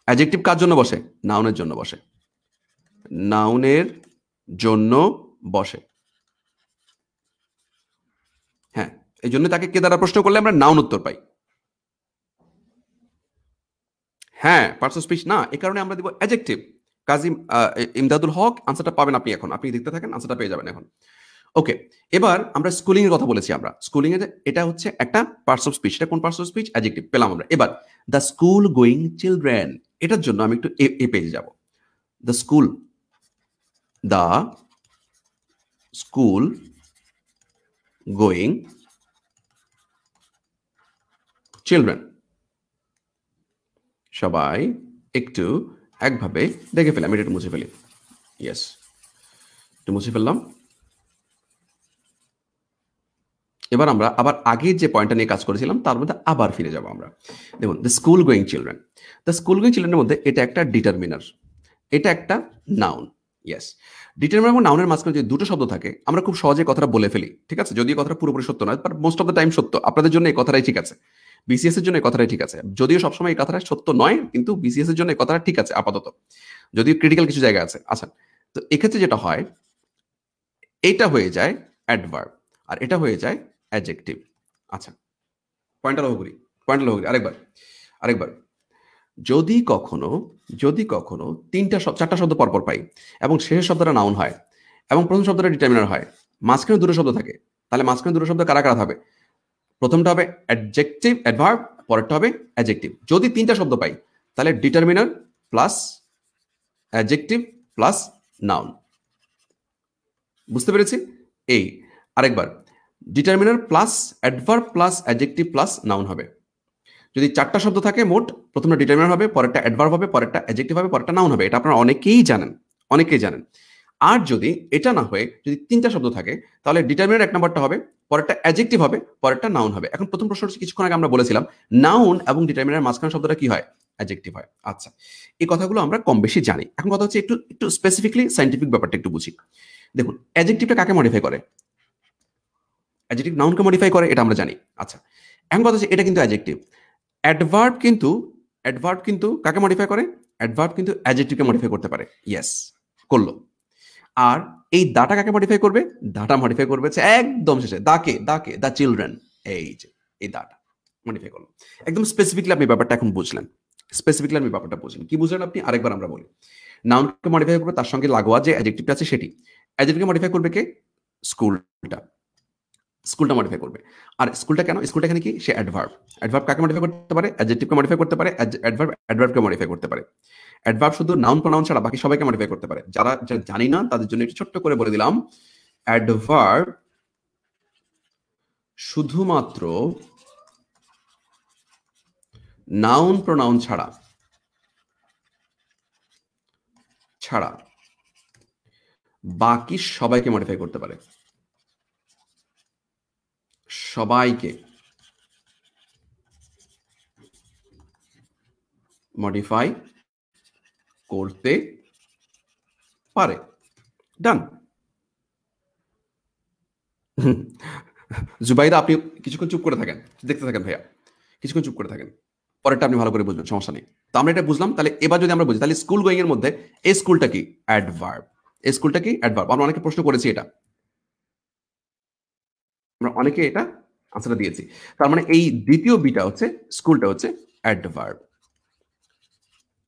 অ্যাজেক্টিভ কার জন্য বসে নাউনের জন্য বসে নাউনের জন্য বসে হ্যাঁ এই জন্য তাকে কে দ্বারা প্রশ্ন করলে আমরা নাউন উত্তর পাই হ্যাঁ পার্সন স্পিচ না এ কারণে আমরা দিব অ্যাজেক্টিভ কাজী ইমদাদুল হক আনসারটা পাবেন আপনি এখন আপনি দেখতে থাকেন আনসারটা পেয়ে যাবেন এখন ওকে এবার আমরা স্কুলিং এর কথা বলেছি আমরা স্কুলিং এর এটা হচ্ছে একটা পার্টস অফ স্পিচ এটা কোন পার্টস অফ স্পিচ অ্যাডজেক্টিভ পেলাম আমরা এবার দ্য স্কুল গোয়িং চিলড্রেন এটার জন্য আমি একটু এ পেজে যাব the school the school going children সবাই একটু একভাবে দেখে ফেলি আমি এটা মুছে ফেলি ইয়েস একটু মুছে ফেললাম এবার আমরা আবার আগের যে পয়েন্টটা নিয়ে কাজ করেছিলাম তার মধ্যে আবার ফিরে যাব আমরা দেখুন the school going children the school going চিলড্রেনের মধ্যে এটা একটা ডিটারমিনার এটা একটা নাউন ইয়েস ডিটারমিনার এবং নাউনের মাঝখানে যদি দুটো শব্দ থাকে আমরা খুব সহজে কথাটা বলে ফেলি ঠিক আছে যদি কথাটা পুরোপুরি সত্য নয় but most of the time সত্য আপনাদের জন্য এই কথাটাই ঠিক আছে বিসিএস এর জন্য কথাটা ঠিক আছে যদিও সবসময় এই কথাটা সত্য নয় কিন্তু বিসিএস এর জন্য এই কথাটা ঠিক আছে আপাতত যদিও ক্রিটিক্যাল কিছু জায়গা আছে আচ্ছা তো এক্ষেত্রে যেটা হয় এটা হয়ে যায় অ্যাডভার্ব আর এটা হয়ে যায় অ্যাডজেক্টিভ আচ্ছা পয়েন্টটা লক্ষ্য করি পয়েন্টটা লক্ষ্য করি আরেকবার আরেকবার যদি কখনো যদি কখনো তিনটা চারটা শব্দ পরপর পাই এবং শেষের শব্দটা নাউন হয় এবং প্রথম শব্দটা ডিটারমিনার হয় মাঝখানে দুটো শব্দ থাকে তাহলে মাঝখানে দুটো শব্দ কারা কারা হবে প্রথমটা হবে অ্যাডজেক্টিভ অ্যাডভার্ব পরেরটা হবে অ্যাজেক্টিভ যদি তিনটা শব্দ পাই তাহলে determiner plus adjective plus noun বুঝতে পেরেছি এই আরেকবার determiner plus adverb plus adjective plus noun হবে যদি চারটা শব্দ থাকে মোট প্রথমটা ডিটারমিনার হবে পরেরটা অ্যাডভার্ব হবে পরেরটা অ্যাজেক্টিভ হবে পরেরটা নাউন হবে এটা আপনারা অনেকেই জানেন অনেকেই জানেন আর যদি এটা না হয়ে যদি তিনটা শব্দ থাকে তাহলে ডিটারমিনার এক নাম্বারটা হবে পরেরটা অ্যাজেক্টিভ হবে পরেরটা নাউন হবে এখন প্রথম প্রশ্ন কিছুক্ষণ আগে আমরা বলেছিলাম নাউন এবং ডিটারমিনার মাঝখানে শব্দটা কি হয় অ্যাজেক্টিভ হয় আচ্ছা এই কথাগুলো আমরা কম বেশি জানি এখন কথা হচ্ছে একটু একটু স্পেসিফিকলি সাইন্টিফিক ব্যাপারটা একটু বুঝি দেখুন অ্যাজেক্টিভটা কাকে মডিফাই করে অ্যাজেক্টিভ নাউনকে মডিফাই করে এটা আমরা জানি আচ্ছা এখন কথা হচ্ছে এটা কিন্তু অ্যাজেক্টিভ অ্যাডভার্ব কিন্তু অ্যাডভার্ব কিন্তু কাকে মডিফাই করে অ্যাডভার্ব কিন্তু অ্যাজেক্টিভকে মডিফাই করতে পারে ইয়েস করলো আর এই দাটা কাকে মডিফাই করবে দাটা মডিফাই করবে হচ্ছে একদম শেষে দাকে দাকে দা চিলড্রেন এই যে এই দাটা মডিফাই করলো একদম স্পেসিফিকলি আপনি ব্যাপারটা এখন বুঝলেন স্পেসিফিকলি আমি ব্যাপারটা বুঝলেন কি বুঝলেন আপনি আরেকবার আমরা বলি নাউনকে মডিফাই করবে তার সঙ্গে লাগোয়া যে অ্যাডজেক্টিভটা আছে সেটি অ্যাডজেক্টিভকে মডিফাই করবে কে স্কুলটা স্কুলটা মডিফাই করবে আর স্কুলটা কেন স্কুলটা এখানে কি সে অ্যাডভার্ব অ্যাডভার্ব কাকে মডিফাই করতে পারে অ্যাডজেক্টিভকে মডিফাই করতে পারে অ্যাডভার্ব অ্যাডভার্বকে মডিফাই করতে পারে অ্যাডভার্ব শুধু নাউন প্রনাউন ছাড়া বাকি সবাইকে মডিফাই করতে পারে যারা যারা জানি না তাদের জন্য একটু ছোট্ট করে বলে দিলাম অ্যাডভার্ব শুধুমাত্র নাউন প্রনাউন ছাড়া ছাড়া বাকি সবাইকে মডিফাই করতে পারে সবাইকে মডিফাই করতে পারে ডান জুবাইদা আপনি কিছুক্ষণ চুপ করে থাকেন দেখতে থাকেন ভাইয়া কিছুক্ষণ চুপ করে থাকেন পরেরটা আপনি ভালো করে বুঝবেন সমস্যা নেই তো আমরা এটা বুঝলাম তাহলে এবার যদি আমরা বুঝি তাহলে স্কুল গোয়িং এর মধ্যে এই স্কুলটা কি অ্যাডভার্ব এই স্কুলটা কি অ্যাডভার্ব আমরা অনেকে প্রশ্ন করেছি এটা আমরা অনেকে এটা আনসারটা দিয়েছি তার মানে এই দ্বিতীয় বিটা হচ্ছে স্কুলটা হচ্ছে অ্যাডভার্ব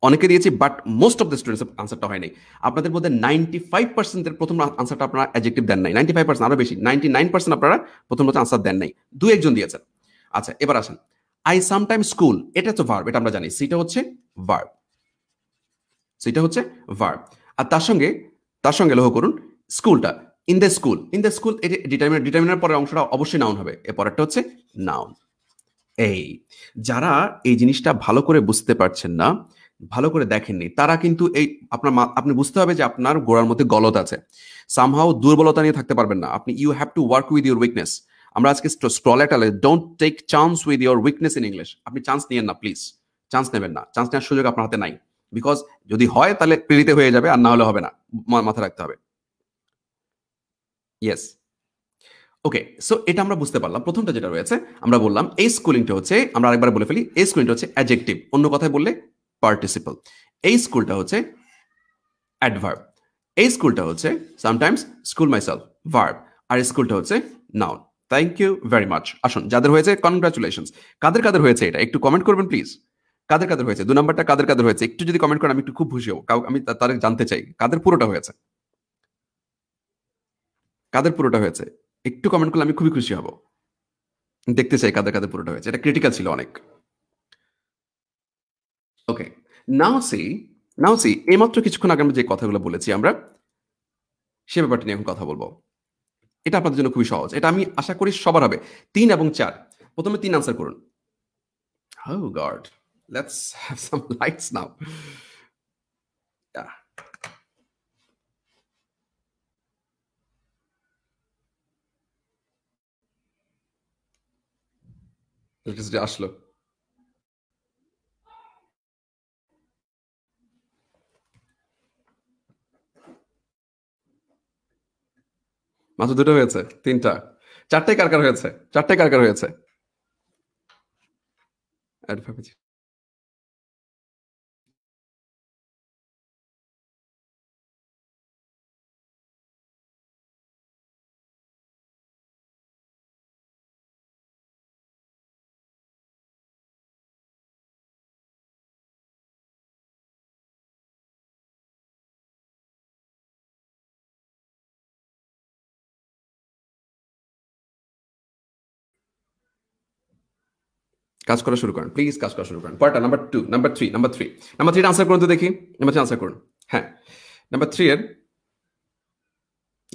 অনেকে দিয়েছি but most of the students আনসারটা হয়নি আপনাদের মধ্যে নাইনটি ফাইভ পার্সেন্টের প্রথম আনসারটা আপনারা অ্যাজেক্টিভ দেন নাই নাইনটি ফাইভ পার্সেন্ট আরও বেশি নাইনটি নাইন পার্সেন্ট আপনারা প্রথম হচ্ছে আনসার দেন নাই দু একজন দিয়েছেন আচ্ছা এবার আসেন আই সামটাইম স্কুল এটা তো ভার্ব এটা আমরা জানি সেটা হচ্ছে ভার্ব সেটা হচ্ছে ভার্ব আর তার সঙ্গে তার সঙ্গে লহ করুন স্কুলটা in the school in the school এটি ডিটারমিনার ডিটারমিনার পরের অংশটা অবশ্যই নাউন হবে এর পরেরটা হচ্ছে নাউন এই যারা এই জিনিসটা ভালো করে বুঝতে পারছেন না ভালো করে দেখেননি তারা কিন্তু এই আপনার আপনি বুঝতে হবে যে আপনার গোড়ার মধ্যে গলত আছে সামহাও দুর্বলতা নিয়ে থাকতে পারবেন না আপনি you have to work with your weakness আমরা আজকে স্ট্রল একটা don't take chance with your weakness in English আপনি চান্স নিয়েন না প্লিজ চান্স নেবেন না চান্স নেওয়ার সুযোগ আপনার হাতে নাই বিকজ যদি হয় তাহলে প্রেরিত হয়ে যাবে আর না হলে হবে না মাথা রাখতে হবে ইয়েস ওকে সো এটা আমরা বুঝতে পারলাম প্রথমটা যেটা রয়েছে আমরা বললাম এই স্কুলিংটা হচ্ছে আমরা আরেকবার বলে ফেলি এই স্কুলিংটা হচ্ছে অ্যাজেক্টিভ অন্য কথায় বললে পার্টিসিপল এই স্কুলটা হচ্ছে অ্যাডভার্ব এই স্কুলটা হচ্ছে সামটাইমস স্কুল মাইসেলফ ভার্ব আর স্কুলটা হচ্ছে noun thank you very much আসুন যাদের হয়েছে কনগ্রাচুলেশনস কাদের কাদের হয়েছে এটা একটু কমেন্ট করবেন প্লিজ কাদের কাদের হয়েছে দু নাম্বারটা কাদের কাদের হয়েছে একটু যদি কমেন্ট করেন আমি একটু খুব খুশি হব আমি তাদের জানতে চাই কাদের পুরোটা হয়েছে কাদের পুরোটা হয়েছে একটু কমেন্ট করলে আমি খুবই খুশি হব দেখতে চাই কাদের কাদের পুরোটা হয়েছে এটা ক্রিটিক্যাল ছিল অনেক ওকে নাও সি নাও সি এইমাত্র কিছুক্ষণ আগে আমরা যে কথাগুলো বলেছি আমরা সে ব্যাপারটা নিয়ে এখন কথা বলবো এটা আপনাদের জন্য খুবই সহজ এটা আমি আশা করি সবার হবে তিন এবং চার প্রথমে তিন আনসার করুন Oh god let's have some lights now electricity আসলো মাত্র দুটো হয়েছে তিনটা চারটে কারকার হয়েছে চারটে কারকার হয়েছে কাজ করা শুরু করেন প্লিজ কাজ করা শুরু করেন পরেরটা number two number three number three number থ্রিটা আনসার করুন তো দেখি নাম্বার থ্রি আনসার করুন হ্যাঁ নাম্বার থ্রি এর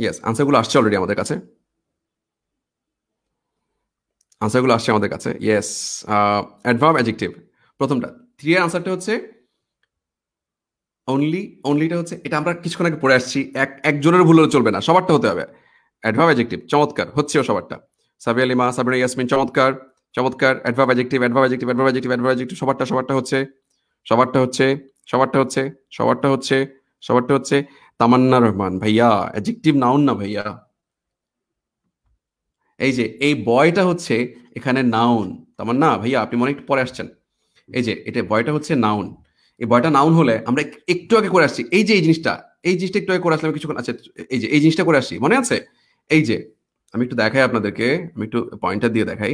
ইয়েস আনসারগুলো আসছে অলরেডি আমাদের কাছে আনসারগুলো আসছে আমাদের কাছে ইয়েস অ্যাডভার্ব অ্যাজেক্টিভ প্রথমটা থ্রি এর আনসারটা হচ্ছে অনলি অনলিটা হচ্ছে এটা আমরা কিছুক্ষণ আগে পড়ে আসছি এক একজনের ভুল চলবে না সবারটা হতে হবে অ্যাডভার্ব অ্যাজেক্টিভ চমৎকার হচ্ছেও সবারটা সাবিয়া লিমা সাবিনা ইয়াসমিন চমৎকার চমৎকার adverb adjective adverb adjective adverb adjective adverb adjective সবারটা সবারটা হচ্ছে সবারটা হচ্ছে সবারটা হচ্ছে সবারটা হচ্ছে সবারটা হচ্ছে তামান্না রহমান ভাইয়া অ্যাজেক্টিভ নাউন না ভাইয়া এই যে এই বয়টা হচ্ছে এখানে নাউন তামান্না ভাইয়া আপনি মনে একটু পরে আসছেন এই যে এটা বয়টা হচ্ছে নাউন এই বয়টা নাউন হলে আমরা একটু আগে করে আসছি এই যে এই জিনিসটা এই জিনিসটা একটু আগে করে আসলাম কিছুক্ষণ আছে এই যে এই জিনিসটা করে আসছি মনে আছে এই যে আমি একটু দেখাই আপনাদেরকে আমি একটু পয়েন্টটা দিয়ে দেখাই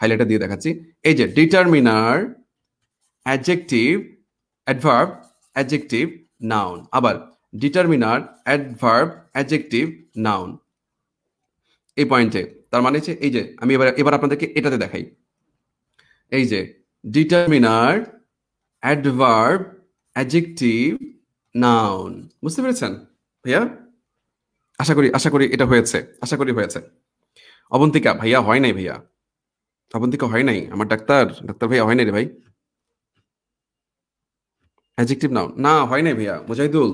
হাইলাইটার দিয়ে দেখাচ্ছি এই যে determiner adjective adverb adjective noun আবার ডিটারমিনার অ্যাডভার্ব অ্যাডজেক্টিভ নাউন এই পয়েন্টে তার মানে হচ্ছে এই যে আমি এবার এবার আপনাদেরকে এটাতে দেখাই এই যে ডিটারমিনার অ্যাডভার্ব অ্যাডজেক্টিভ নাউন বুঝতে পেরেছেন ভাইয়া আশা করি আশা করি এটা হয়েছে আশা করি হয়েছে অবন্তিকা ভাইয়া হয় নাই ভাইয়া তখন থেকে হয় নাই আমার ডাক্তার ডাক্তার ভাইয়া হয় নাই রে ভাই অ্যাজেক্টিভ নাও না হয় নাই ভাইয়া মুজাহিদুল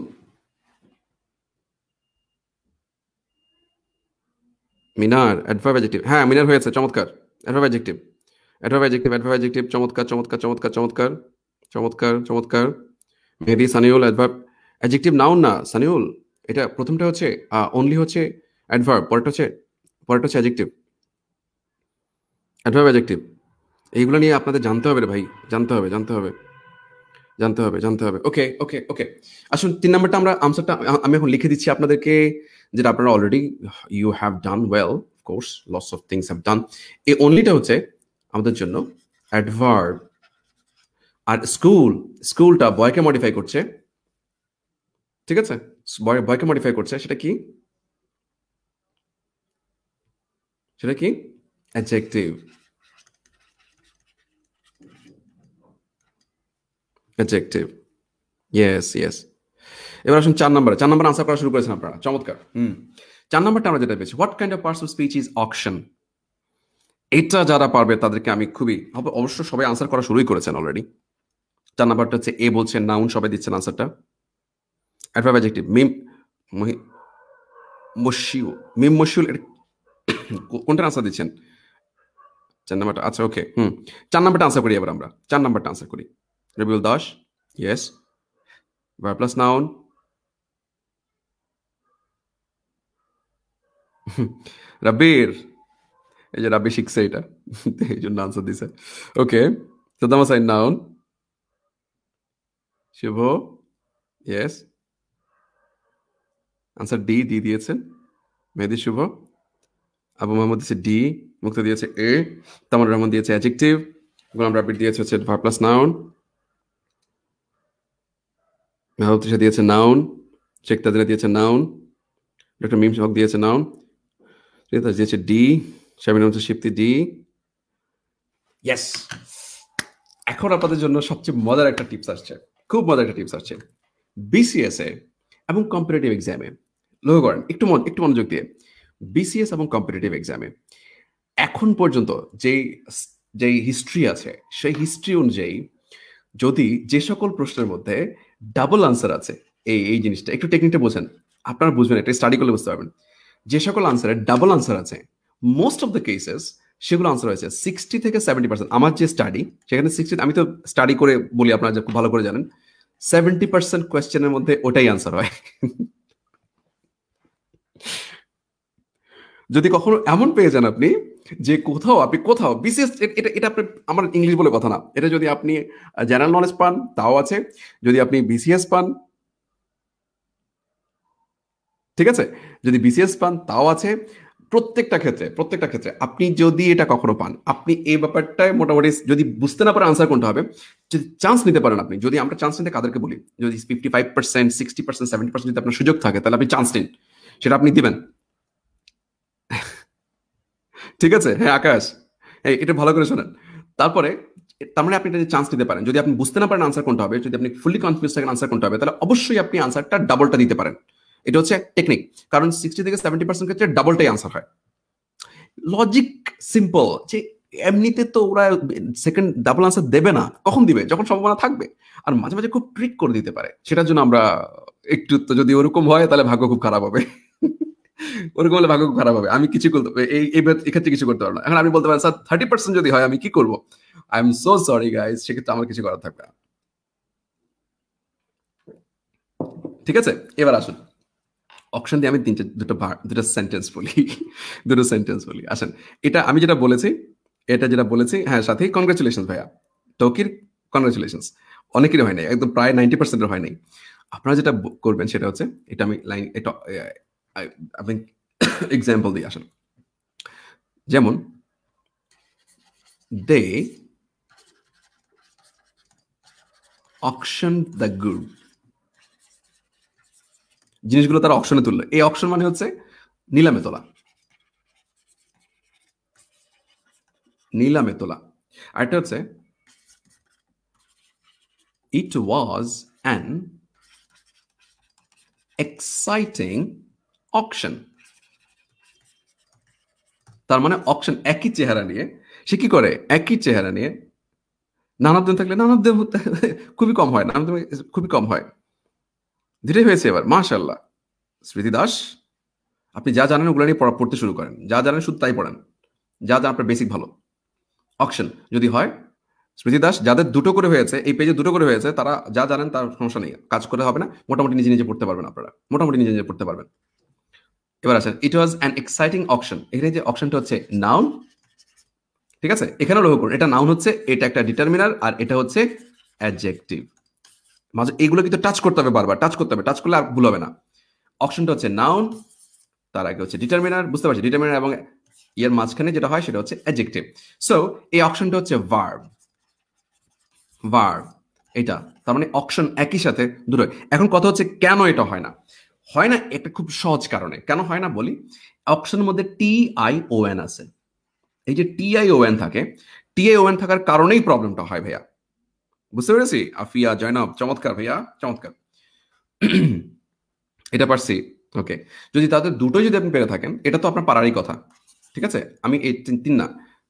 মিনার অ্যাডভার্ব অ্যাজেক্টিভ হ্যাঁ মিনার হয়েছে চমৎকার adverb adjective adverb adjective adverb adjective চমৎকার চমৎকার চমৎকার চমৎকার চমৎকার চমৎকার Mehedi Saniul adverb adjective noun না সানিউল এটা প্রথমটা হচ্ছে অনলি হচ্ছে অ্যাডভার্ব পরেরটা হচ্ছে পরেরটা হচ্ছে অ্যাজেক্টিভ অ্যাডভার্ব অ্যাজেক্টিভ এইগুলো নিয়ে আপনাদের জানতে হবে রে ভাই জানতে হবে জানতে হবে জানতে হবে জানতে হবে ওকে ওকে ওকে আসুন তিন নম্বরটা আমরা আনসারটা আমি এখন লিখে দিচ্ছি আপনাদেরকে যেটা আপনারা already you have done well course lots of things have done এই অনলিটা হচ্ছে আমাদের জন্য অ্যাডভার্ব আর স্কুল স্কুলটা বয়কে মডিফাই করছে ঠিক আছে বয়কে মডিফাই করছে সেটা কি সেটা কি অ্যাডজেক্টিভ অ্যাডজেক্টিভ ইয়েস ইয়েস এবার আসুন চার নম্বরে চার নাম্বার আনসার করা শুরু করেছেন আপনারা চমৎকার হুম চার নম্বরটা আমরা যেটা পেয়েছি what kind of parts of speech is option এটা যারা পারবে তাদেরকে আমি খুবই অবশ্য সবাই আনসার করা শুরুই করেছেন অলরেডি চার নাম্বারটা হচ্ছে এ বলছেন নাউন সবাই দিচ্ছেন আনসারটা অ্যাডভার্ব অ্যাজেক্টিভ মিম মশিউ মিম মশিউল কোনটা আনসার দিচ্ছেন চার নাম্বারটা আচ্ছা ওকে হুম চার নাম্বারটা আনসার করি এবার আমরা চার নাম্বারটা আনসার করি Rebel dash. Yes. Verb plus noun. রাবের এই যে রাবে শিখছে এটা এই জন্য আনসার দিছে ওকে সাদামা সাইন noun Shuvo yes answer D D দিয়েছেন মেহেদি শুভ আবু মোহাম্মদ দিয়েছে ডি মুক্ত দিয়েছে এ তামান রহমান দিয়েছে অ্যাজেক্টিভ গোলাম রাবির দিয়েছে হচ্ছে verb plus noun Mehboob Trisha দিয়েছে নাউন শেখ তাজিনা দিয়েছে নাউন ডক্টর মিম হক দিয়েছে নাউন রিতাস দিয়েছে ডি শামিন হচ্ছে শিপ্তি ডি ইয়েস এখন আপনাদের জন্য সবচেয়ে মজার একটা টিপস আসছে খুব মজার একটা টিপস আসছে বিসিএস এ এবং কম্পিটিটিভ এক্সামে লক্ষ্য করেন একটু একটু মনোযোগ দিয়ে বিসিএস এবং কম্পিটিটিভ এক্সামে এখন পর্যন্ত যেই যেই হিস্ট্রি আছে সেই হিস্ট্রি অনুযায়ী যদি যে সকল প্রশ্নের মধ্যে ডাবল আনসার আছে এই এই জিনিসটা একটু টেকনিকটা বোঝেন আপনারা বুঝবেন এটা স্টাডি করলে বুঝতে পারবেন যে সকল আনসারে ডাবল আনসার আছে মোস্ট অফ দ্য কেসেস সেগুলো আনসার হয়েছে সিক্সটি থেকে সেভেন্টি পার্সেন্ট আমার যে স্টাডি সেখানে সিক্সটি আমি তো স্টাডি করে বলি আপনারা খুব ভালো করে জানেন সেভেন্টি পার্সেন্ট কোয়েশ্চেনের মধ্যে ওটাই আনসার হয় যদি কখনো এমন পেয়ে যান আপনি যে কোথাও আপনি কোথাও বিশেষ এটা এটা আপনি আমার ইংলিশ বলে কথা না এটা যদি আপনি জেনারেল নলেজ পান তাও আছে যদি আপনি বিসিএস পান ঠিক আছে যদি বিসিএস পান তাও আছে প্রত্যেকটা ক্ষেত্রে প্রত্যেকটা ক্ষেত্রে আপনি যদি এটা কখনো পান আপনি এই ব্যাপারটায় মোটামুটি যদি বুঝতে না পারেন আনসার কোনটা হবে যদি চান্স নিতে পারেন আপনি যদি আমরা চান্স নিতে কাদেরকে বলি যদি fifty five percent sixty percent seventy percent যদি আপনার সুযোগ থাকে তাহলে আপনি চান্স নিন সেটা আপনি দিবেন ঠিক আছে হ্যাঁ আকাশ হ্যাঁ এটা ভালো করে শোনেন তারপরে তার মানে আপনি এটা চান্স দিতে পারেন যদি আপনি বুঝতে না পারেন আনসার কোনটা হবে যদি আপনি ফুলি কনফিউজ থাকেন আনসার কোনটা হবে তাহলে অবশ্যই আপনি আনসারটা ডাবলটা দিতে পারেন এটা হচ্ছে এক টেকনিক কারণ সিক্সটি থেকে সেভেন্টি পার্সেন্ট ক্ষেত্রে ডাবলটাই আনসার হয় লজিক সিম্পল যে এমনিতে তো ওরা সেকেন্ড ডাবল আনসার দেবে না কখন দিবে যখন সম্ভাবনা থাকবে আর মাঝে মাঝে খুব ট্রিক করে দিতে পারে সেটার জন্য আমরা একটু তো যদি ওরকম হয় তাহলে ভাগ্য খুব খারাপ হবে ওরকম হলে ভাগ্য খারাপ হবে আমি কিছু এক্ষেত্রে কিছু করতে পারবো না এখন আপনি বলতে পারেন স্যার থার্টি পার্সেন্ট যদি হয় আমি কি করবো I am so sorry guys সেক্ষেত্রে আমার কিছু করার থাকবে ঠিক আছে এবার আসুন অপশন দিয়ে আমি তিনটে দুটো দুটো সেন্টেন্স বলি দুটো সেন্টেন্স বলি আসেন এটা আমি যেটা বলেছি এটা যেটা বলেছি হ্যাঁ সাথে কনগ্রাচুলেশন ভাইয়া টকির কনগ্রাচুলেশন অনেকেরই হয় নাই একদম প্রায় নাইনটি পার্সেন্টের হয় নাই আপনারা যেটা করবেন সেটা হচ্ছে এটা আমি লাইন এটা আমি এক্সাম্পল দিয়ে আসেন যেমন দে অকশন দ্য গুড জিনিসগুলো তারা অকশনে তুললো এই অকশন মানে হচ্ছে নিলামে তোলা নিলামে তোলা আর আরেকটা হচ্ছে it was an exciting option তার মানে অকশন একই চেহারা নিয়ে সে কি করে একই চেহারা নিয়ে দিন থাকলে দিন খুবই কম হয় দিন খুবই কম হয় ধীরে হয়েছে এবার মাশাল্লাহ স্মৃতি দাস আপনি যা জানেন ওগুলো নিয়ে পড়তে শুরু করেন যা জানেন শুধু তাই পড়েন যা জানেন আপনার বেসিক ভালো অকশন যদি হয় স্মৃতি দাস যাদের দুটো করে হয়েছে এই পেজে দুটো করে হয়েছে তারা যা জানেন তার সমস্যা নেই কাজ করে হবে না মোটামুটি নিজে নিজে পড়তে পারবেন আপনারা মোটামুটি নিজে নিজে পড়তে পারবেন এবার আসেন it was an exciting option এখানে যে অপশনটা হচ্ছে নাউন ঠিক আছে এখানেও লক্ষ্য করুন এটা নাউন হচ্ছে এটা একটা ডিটারমিনার আর এটা হচ্ছে অ্যাডজেক্টিভ মাঝে এগুলো কিন্তু টাচ করতে হবে বারবার টাচ করতে হবে টাচ করলে আর ভুল হবে না অপশনটা হচ্ছে নাউন তার আগে হচ্ছে ডিটারমিনার বুঝতে পারছি ডিটারমিনার এবং ইয়ার মাঝখানে যেটা হয় সেটা হচ্ছে অ্যাডজেক্টিভ সো এই অপশনটা হচ্ছে ভার্ব ভার্ব এটা তার মানে অপশন একই সাথে দুটোই এখন কথা হচ্ছে কেন এটা হয় না হয় না একটা খুব সহজ কারণে কেন হয় না বলি অপশনের মধ্যে টি আই ও এন আছে এই যে টি আই ও এন থাকে টি আই ও এন থাকার কারণেই প্রবলেমটা হয় ভাইয়া বুঝতে পেরেছি আফিয়া জয়নব চমৎকার ভাইয়া চমৎকার এটা পারছি ওকে যদি তাদের দুটোই যদি আপনি পেরে থাকেন এটা তো আপনার পারারই কথা ঠিক আছে আমি এই তিন না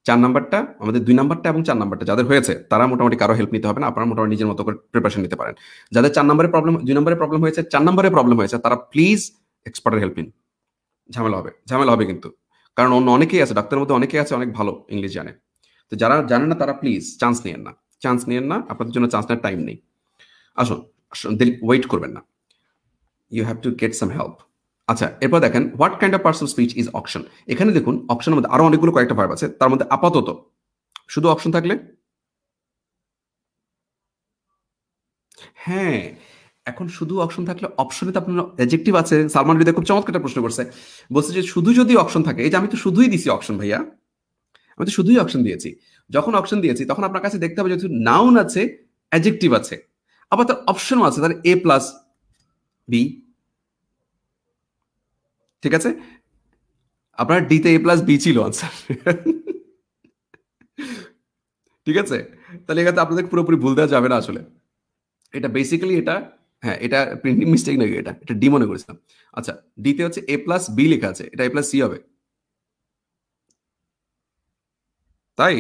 চার নাম্বারটা আমাদের দুই নাম্বারটা এবং চার নাম্বারটা যাদের হয়েছে তারা মোটামুটি কারো হেল্প নিতে হবে না আপনারা মোটামুটি নিজের মতো করে প্রিপারেশন নিতে পারেন যাদের চার নাম্বারে প্রবলেম দুই নাম্বারে প্রবলেম হয়েছে চার নাম্বারে প্রবলেম হয়েছে তারা প্লিজ এক্সপার্টের হেল্প নিন ঝামেলা হবে ঝামেলা হবে কিন্তু কারণ অন্য অনেকেই আছে ডাক্তারের মধ্যে অনেকেই আছে অনেক ভালো ইংলিশ জানে তো যারা জানে না তারা প্লিজ চান্স নিয়েন না চান্স নিয়েন না আপনাদের জন্য চান্স নেওয়ার টাইম নেই আসুন ওয়েট করবেন না you have to get some help আচ্ছা এরপর দেখেন what kind of parts speech is option এখানে দেখুন অপশনের মধ্যে আরো অনেকগুলো কয়েকটা ভার্ব আছে তার মধ্যে আপাতত শুধু অপশন থাকলে হ্যাঁ এখন শুধু অপশন থাকলে অপশনে তো আপনার অ্যাজেক্টিভ আছে সালমান হৃদয় খুব চমৎকার একটা প্রশ্ন করছে বলছে যে শুধু যদি অপশন থাকে এই যে আমি তো শুধুই দিছি অপশন ভাইয়া আমি তো শুধুই অপশন দিয়েছি যখন অপশন দিয়েছি তখন আপনার কাছে দেখতে হবে যেহেতু নাউন আছে অ্যাজেক্টিভ আছে আবার তার অপশনও আছে তার এ প্লাস বি ঠিক আছে আপনার ডিতে এ প্লাস বি ছিল আনসার ঠিক আছে তাহলে এখানে আপনাদের পুরোপুরি ভুল দেওয়া যাবে না আসলে এটা বেসিক্যালি এটা হ্যাঁ এটা প্রিন্টিং মিস্টেক নাকি এটা এটা ডি মনে করেছিলাম আচ্ছা ডিতে হচ্ছে এ প্লাস বি লেখা আছে এটা এ প্লাস সি হবে তাই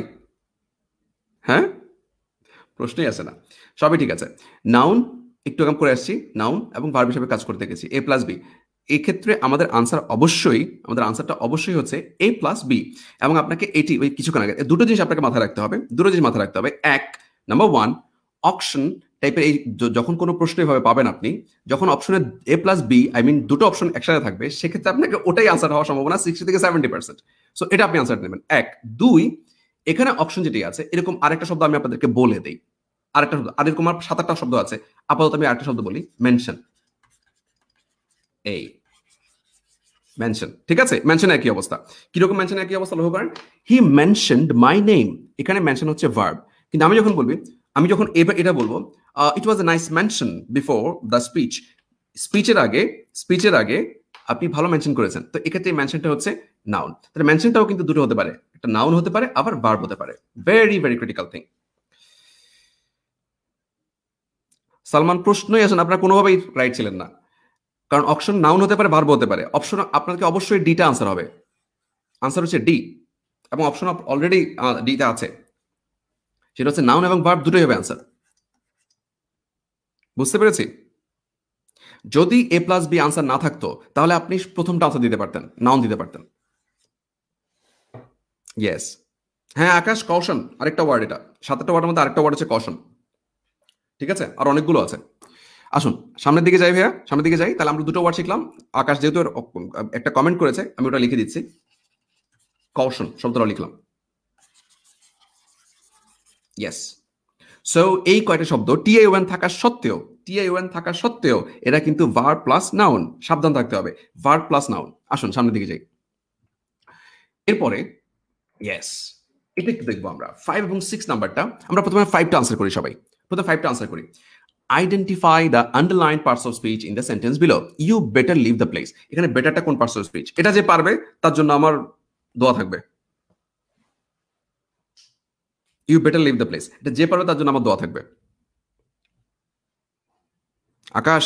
হ্যাঁ প্রশ্নই আসে না সবই ঠিক আছে নাউন একটু কাম করে আসছি নাউন এবং ভার্ব হিসাবে কাজ করতে গেছি এ প্লাস বি এক্ষেত্রে আমাদের আনসার অবশ্যই আমাদের আনসারটা অবশ্যই হচ্ছে এ প্লাস বি এবং আপনাকে এটি ওই কিছুক্ষণ আগে দুটো জিনিস আপনাকে মাথায় রাখতে হবে দুটো জিনিস মাথায় রাখতে হবে এক নাম্বার ওয়ান অপশন টাইপের এই যখন কোনো প্রশ্ন এভাবে পাবেন আপনি যখন অপশনে A plus B I mean দুটো অপশন একসাথে থাকবে সেক্ষেত্রে আপনাকে ওটাই আনসার হওয়ার সম্ভাবনা সিক্সটি থেকে সেভেন্টি পার্সেন্ট সো এটা আপনি আনসার নেবেন এক দুই এখানে অপশন যেটি আছে এরকম আরেকটা শব্দ আমি আপনাদেরকে বলে দিই আরেকটা শব্দ আর এরকম সাত আটটা শব্দ আছে আপাতত আমি আরেকটা শব্দ বলি মেনশন এই মেনশন ঠিক আছে মেনশন একই অবস্থা কিরকম মেনশন একই অবস্থা লক্ষ্য করেন হি মেনশনড মাই নেম এখানে মেনশন হচ্ছে ভার্ব কিন্তু আমি যখন বলবি আমি যখন এবার এটা বলবো it was a nice mention before the speech স্পিচের আগে স্পিচের আগে আপনি ভালো মেনশন করেছেন তো এক্ষেত্রে মেনশনটা হচ্ছে নাউন তাহলে মেনশনটাও কিন্তু দুটো হতে পারে একটা নাউন হতে পারে আবার ভার্ব হতে পারে very very critical thing Salman প্রশ্নই আসেন আপনারা কোনোভাবেই রাইট ছিলেন না কারণ অপশন নাউন হতে পারে ভার্ব হতে পারে অপশন আপনাকে অবশ্যই ডিটা আনসার হবে আনসার হচ্ছে ডি এবং অপশন অলরেডি ডিতে আছে সেটা হচ্ছে নাউন এবং ভার্ব দুটোই হবে আনসার বুঝতে পেরেছি যদি এ প্লাস বি আনসার না থাকতো তাহলে আপনি প্রথমটা আনসার দিতে পারতেন নাউন দিতে পারতেন ইয়েস হ্যাঁ আকাশ কশন আরেকটা ওয়ার্ড এটা সাত আটটা ওয়ার্ডের মধ্যে আরেকটা ওয়ার্ড হচ্ছে কশন ঠিক আছে আর অনেকগুলো আছে আসুন সামনের দিকে যাই ভাইয়া সামনের দিকে যাই তাহলে আমরা দুটো ওয়ার্ড শিখলাম আকাশ যেহেতু একটা কমেন্ট করেছে আমি ওটা লিখে দিচ্ছি কৌশন শব্দটা লিখলাম ইয়েস সো এই কয়েকটা শব্দ টিআই ওয়ান থাকা সত্ত্বেও টিআই ওয়ান থাকা সত্ত্বেও এরা কিন্তু ভার প্লাস নাউন সাবধান থাকতে হবে ভার প্লাস নাউন আসুন সামনের দিকে যাই এরপরে ইয়েস এটা দেখবো আমরা ফাইভ এবং সিক্স নাম্বারটা আমরা প্রথমে ফাইভটা আনসার করি সবাই প্রথমে ফাইভটা আনসার করি identify the underline parts of speech in the sentence below you better leave the place এখানে বেটারটা কোন পার্টস অফ স্পিচ এটা যে পারবে তার জন্য আমার দোয়া থাকবে you better leave the place এটা যে পারবে তার জন্য আমার দোয়া থাকবে আকাশ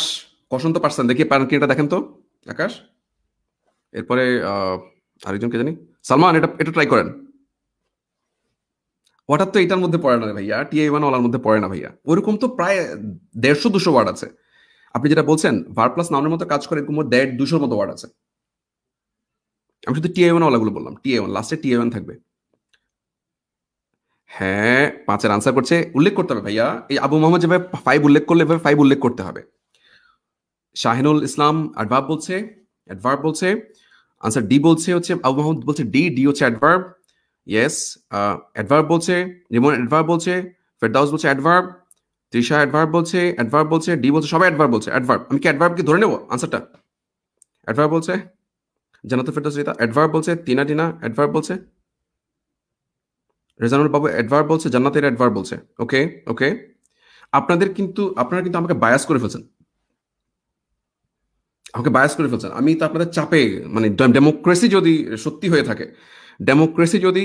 কসন্ত পারছেন দেখি পারেন কি এটা দেখেন তো আকাশ এরপরে আরেকজন কে জানি সালমান এটা এটা ট্রাই করেন হঠাৎ তো এটার মধ্যে পড়ে না ভাইয়া টিআই ওয়ান ওলার মধ্যে পড়ে না ভাইয়া ওরকম তো প্রায় দেড়শো দুশো ওয়ার্ড আছে আপনি যেটা বলছেন ভার প্লাস নামের মতো কাজ করে এরকম দেড় দুশোর মতো ওয়ার্ড আছে আমি শুধু টিআই ওয়ান ওলাগুলো বললাম টিআই ওয়ান লাস্টে টিআই ওয়ান থাকবে হ্যাঁ পাঁচের আনসার করছে উল্লেখ করতে হবে ভাইয়া এই আবু মোহাম্মদ যেভাবে ফাইভ উল্লেখ করলে এভাবে ফাইভ উল্লেখ করতে হবে শাহিনুল ইসলাম অ্যাডভার্ব বলছে অ্যাডভার্ব বলছে আনসার ডি বলছে হচ্ছে আবু মোহাম্মদ বলছে ডি ডি হচ্ছে অ্যাডভার্ব ইয়েস অ্যাডভার্ব uh, বলছে রিমন অ্যাডভার্ব বলছে ফেরদাউস বলছে অ্যাডভার্ব তৃষা অ্যাডভার্ব বলছে অ্যাডভার্ব বলছে ডি বলছে সবাই অ্যাডভার্ব বলছে অ্যাডভার্ব আমি কি অ্যাডভার্বকে ধরে নেবো আনসারটা অ্যাডভার্ব বলছে জানাতো ফেরদাউস রিতা অ্যাডভার্ব বলছে তিনা টিনা অ্যাডভার্ব বলছে রেজানুল বাবু অ্যাডভার্ব বলছে জান্নাতের অ্যাডভার্ব বলছে ওকে ওকে আপনাদের কিন্তু আপনারা কিন্তু আমাকে বায়াস করে ফেলছেন আমাকে বায়াস করে ফেলছেন আমি তো আপনাদের চাপে মানে ডেমোক্রেসি যদি সত্যি হয়ে থাকে ডেমোক্রেসি যদি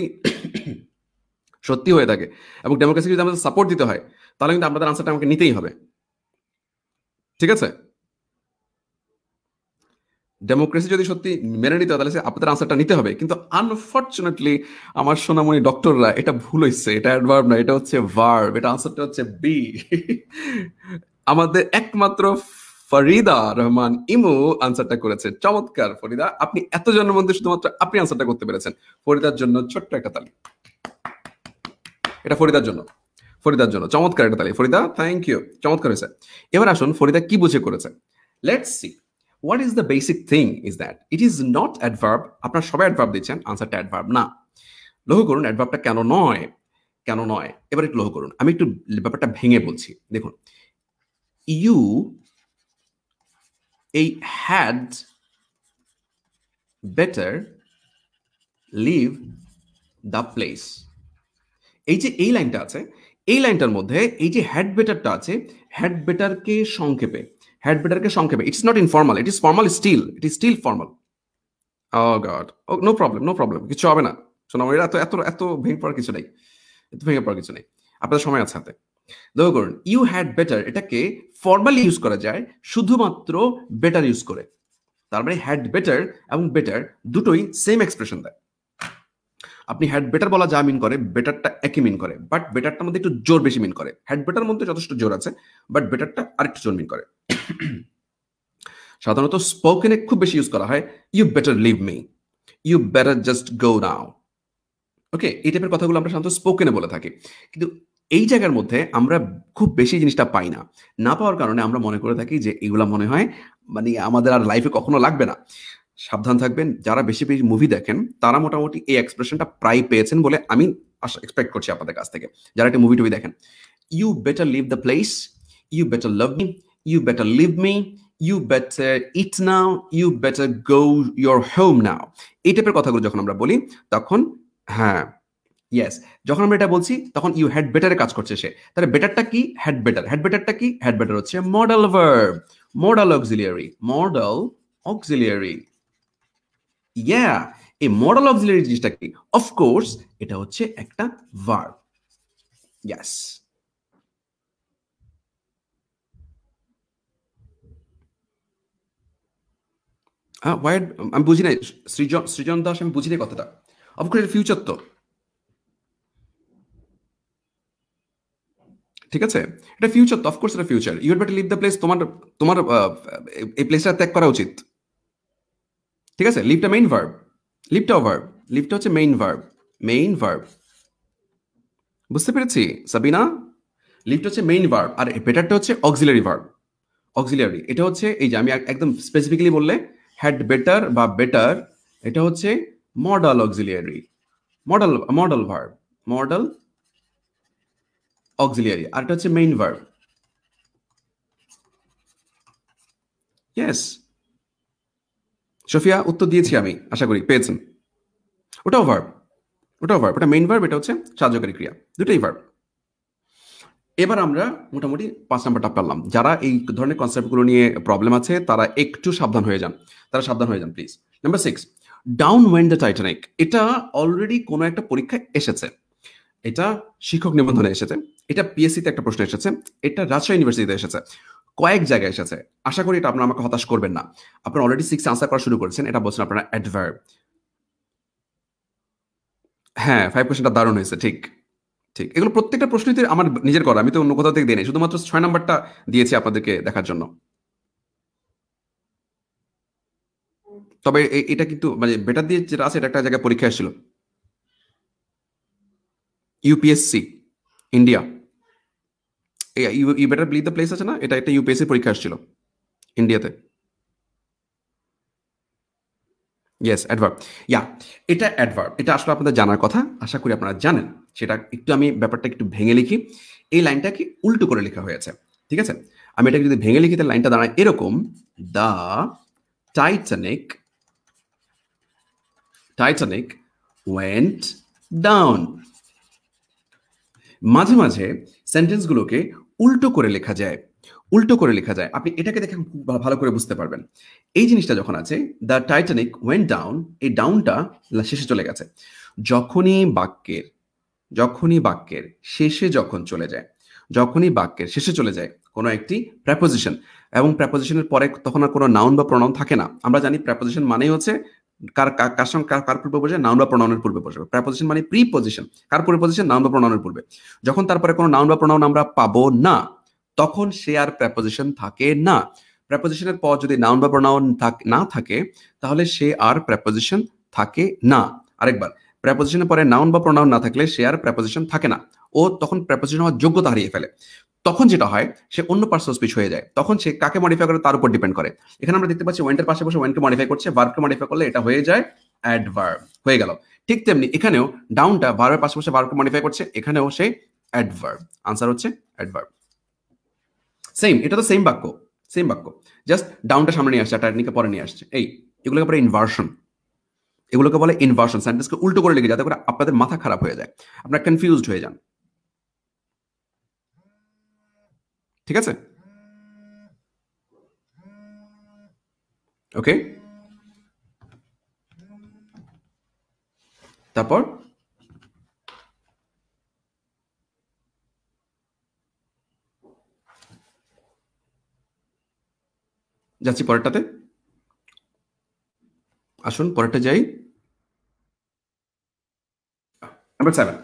সত্যি হয়ে থাকে এবং ডেমোক্রেসি যদি আমাদের সাপোর্ট দিতে হয় তাহলে কিন্তু আপনাদের আনসারটা আমাকে নিতেই হবে ঠিক আছে ডেমোক্রেসি যদি সত্যি মেনে নিতে হয় তাহলে আপনাদের আনসারটা নিতে হবে কিন্তু আনফর্চুনেটলি আমার সোনামণি ডক্টররা এটা ভুল হয়েছে এটা অ্যাডভার্ব না এটা হচ্ছে ভার্ব এটা আনসারটা হচ্ছে বি আমাদের একমাত্র ফরিদা রহমান ইমু আনসারটা করেছে চমৎকার ফরিদা আপনি এতজনের মধ্যে শুধুমাত্র আপনি আনসারটা করতে পেরেছেন ফরিদার জন্য ছোট্ট একটা তালি এটা ফরিদার জন্য ফরিদার জন্য চমৎকার একটা তালি ফরিদা থ্যাংক ইউ চমৎকার হয়েছে এবার আসুন ফরিদা কি বুঝে করেছে let's see what is the basic thing is that it is not adverb আপনার সবাই অ্যাডভার্ব দিচ্ছেন আনসারটা অ্যাডভার্ব না লক্ষ্য করুন অ্যাডভার্বটা কেন নয় কেন নয় এবার একটু লক্ষ্য করুন আমি একটু ব্যাপারটা ভেঙে বলছি দেখুন ইউ এই had better leave the place এই যে এই লাইনটা আছে এই লাইনটার মধ্যে এই যে হ্যাড বেটারটা আছে হ্যাড বেটারকে সংক্ষেপে হ্যাড বেটারকে সংক্ষেপে it's not informal it is formal still it is still formal oh god oh no problem no problem কিছু হবে না শোনা এরা তো এত এত ভেঙে পড়ার কিছু নেই এত ভেঙে পড়ার কিছু নেই আপনাদের সময় আছে হাতে দেখো করুন ইউ হ্যাড বেটার এটাকে ফর্মালি ইউজ করা যায় শুধুমাত্র বেটার ইউজ করে তার মানে হ্যাড বেটার এবং বেটার দুটোই সেম এক্সপ্রেশন দেয় আপনি হ্যাড বেটার বলা যা মিন করে বেটারটা একই মিন করে বাট বেটারটার মধ্যে একটু জোর বেশি মিন করে হ্যাড বেটার মধ্যে যথেষ্ট জোর আছে বাট বেটারটা আরেকটু জোর মিন করে সাধারণত স্পোকেনে খুব বেশি ইউজ করা হয় you better leave me you better just go now okay এই টাইপের কথাগুলো আমরা সাধারণত স্পোকেনে বলে থাকি কিন্তু এই জায়গার মধ্যে আমরা খুব বেশি জিনিসটা পাই না না পাওয়ার কারণে আমরা মনে করে থাকি যে এগুলা মনে হয় মানে আমাদের আর লাইফে কখনো লাগবে না সাবধান থাকবেন যারা বেশি বেশি মুভি দেখেন তারা মোটামুটি এই এক্সপ্রেশনটা প্রায় পেয়েছেন বলে আমি এক্সপেক্ট করছি আপনাদের কাছ থেকে যারা একটা মুভি টুভি দেখেন you better leave the place you better love me you better leave me you better eat now you better go your home now এই টাইপের কথাগুলো যখন আমরা বলি তখন হ্যাঁ ইয়েস যখন আমরা এটা বলছি তখন ইউ হ্যাড বেটারে কাজ করছে সে তাহলে বেটারটা কি হ্যাড বেটার হ্যাড বেটারটা কি হ্যাড বেটার হচ্ছে modal verb modal auxiliary modal auxiliary yeah এই মডেল অক্সিলিয়ারি জিনিসটা কি অফকোর্স এটা হচ্ছে একটা ভার্ব ইয়াস হ্যাঁ ওয়াইড আমি বুঝি নাই সৃজন সৃজন দাস আমি বুঝি নাই কথাটা অফকোর্স ফিউচার তো ঠিক আছে এটা ফিউচার তো অফকোর্স এটা future your better leave the place তোমার তোমার এই প্লেসটা ত্যাগ করা উচিত ঠিক আছে লিভটা মেইন ভার্ব লিভটা ভার্ব লিভটা হচ্ছে মেইন ভার্ব মেইন ভার্ব বুঝতে পেরেছি সাবিনা লিভটা হচ্ছে মেইন ভার্ব আর বেটারটা হচ্ছে অক্সিলারি ভার্ব অক্সিলারি এটা হচ্ছে এই যে আমি একদম স্পেসিফিক্যালি বললে হ্যাড বেটার বা বেটার এটা হচ্ছে modal auxiliary modal modal verb modal auxiliary আর এটা হচ্ছে মেইন ভার্ব ইয়েস সফিয়া উত্তর দিয়েছি আমি আশা করি পেয়েছেন ওটাও ভার্ব ওটাও ভার্ব ওটা মেইন ভার্ব এটা হচ্ছে সাহায্যকারী ক্রিয়া দুটোই ভার্ব এবার আমরা মোটামুটি পাঁচ নাম্বারটা পারলাম যারা এই ধরনের কনসেপ্টগুলো নিয়ে প্রবলেম আছে তারা একটু সাবধান হয়ে যান তারা সাবধান হয়ে যান please number six down went the Titanic এটা অলরেডি কোনো একটা পরীক্ষায় এসেছে এটা শিক্ষক নিবন্ধনে এসেছে এটা পিএসসিতে একটা প্রশ্ন এসেছে এটা রাজশাহী ইউনিভার্সিটিতে এসেছে কয়েক জায়গায় এসেছে আশা করি এটা আপনারা আমাকে হতাশ করবেন না আপনারা অলরেডি সিক্স আনসার করা শুরু করেছেন এটা বলছেন আপনারা অ্যাডভার্ব হ্যাঁ ফাইভ কোয়েশনটা দারুণ হয়েছে ঠিক ঠিক এগুলো প্রত্যেকটা প্রশ্নতে আমার নিজের করা আমি তো অন্য কোথাও থেকে দিই শুধুমাত্র ছয় নাম্বারটা দিয়েছি আপনাদেরকে দেখার জন্য তবে এটা কিন্তু মানে বেটার দিয়ে যেটা আছে এটা একটা জায়গায় পরীক্ষা এসেছিল UPSC India you better believe the place আছে না এটা একটা ইউপিএসসি পরীক্ষা আসছিল ইন্ডিয়াতে ইয়েস অ্যাডভার্ব ইয়া এটা অ্যাডভার্ব এটা আসলে আপনাদের জানার কথা আশা করি আপনারা জানেন সেটা একটু আমি ব্যাপারটা একটু ভেঙে লিখি এই লাইনটাকে উল্টো করে লেখা হয়েছে ঠিক আছে আমি এটাকে যদি ভেঙে লিখি তাহলে লাইনটা দাঁড়ায় এরকম the Titanic Titanic went down মাঝে মাঝে সেন্টেন্সগুলোকে উল্টো করে লেখা যায় উল্টো করে লেখা যায় আপনি এটাকে দেখে খুব ভালো করে বুঝতে পারবেন এই জিনিসটা যখন আছে দ্য টাইটানিক ওয়েন ডাউন এই ডাউনটা শেষে চলে গেছে যখনই বাক্যের যখনই বাক্যের শেষে যখন চলে যায় যখনই বাক্যের শেষে চলে যায় কোনো একটি প্রেপোজিশন এবং প্রেপোজিশনের পরে তখন আর কোনো নাউন বা প্রণাউন থাকে না আমরা জানি প্রেপোজিশন মানেই হচ্ছে কার কার সঙ্গে কার পূর্বে বসবে নাউন বা প্রোনাউনের পূর্বে বসবে প্রাপোজিশন মানে প্রি পজিশন কার পূর্বে পজিশন নাউন বা পূর্বে যখন তারপরে কোনো নাউন বা আমরা পাবো না তখন সে আর প্রাপোজিশন থাকে না প্রাপোজিশনের পর যদি নাউন বা প্রোনাউন না থাকে তাহলে সে আর প্রাপোজিশন থাকে না আরেকবার প্রাপোজিশনের পরে নাউন বা প্রোনাউন না থাকলে সে আর প্রাপোজিশন থাকে না ও তখন প্রাপোজিশন হওয়ার যোগ্যতা হারিয়ে ফেলে তখন যেটা হয় সে অন্য পার্সন স্পিচ হয়ে যায় তখন সে কাকে মডিফাই করে তার উপর ডিপেন্ড করে এখানে আমরা দেখতে পাচ্ছি ওয়েন্টের পাশে বসে ওয়েন্টকে মডিফাই করছে ভার্বকে মডিফাই করলে এটা হয়ে যায় অ্যাডভার্ব হয়ে গেল ঠিক তেমনি এখানেও ডাউনটা ভার্বের পাশে বসে ভার্বকে মডিফাই করছে এখানেও সে অ্যাডভার্ব আনসার হচ্ছে অ্যাডভার্ব সেম এটা তো সেম বাক্য সেম বাক্য জাস্ট ডাউনটা সামনে নিয়ে আসছে টার্নিকে পরে নিয়ে আসছে এই এগুলোকে পরে ইনভার্সন এগুলোকে বলে ইনভার্সন সেন্টেন্সকে উল্টো করে লিখে যাতে করে আপনাদের মাথা খারাপ হয়ে যায় আপনারা কনফিউজড হয়ে যান ঠিক আছে ওকে তারপর যাচ্ছি পরেরটাতে আসুন পরেরটা যাই নাম্বার সেভেন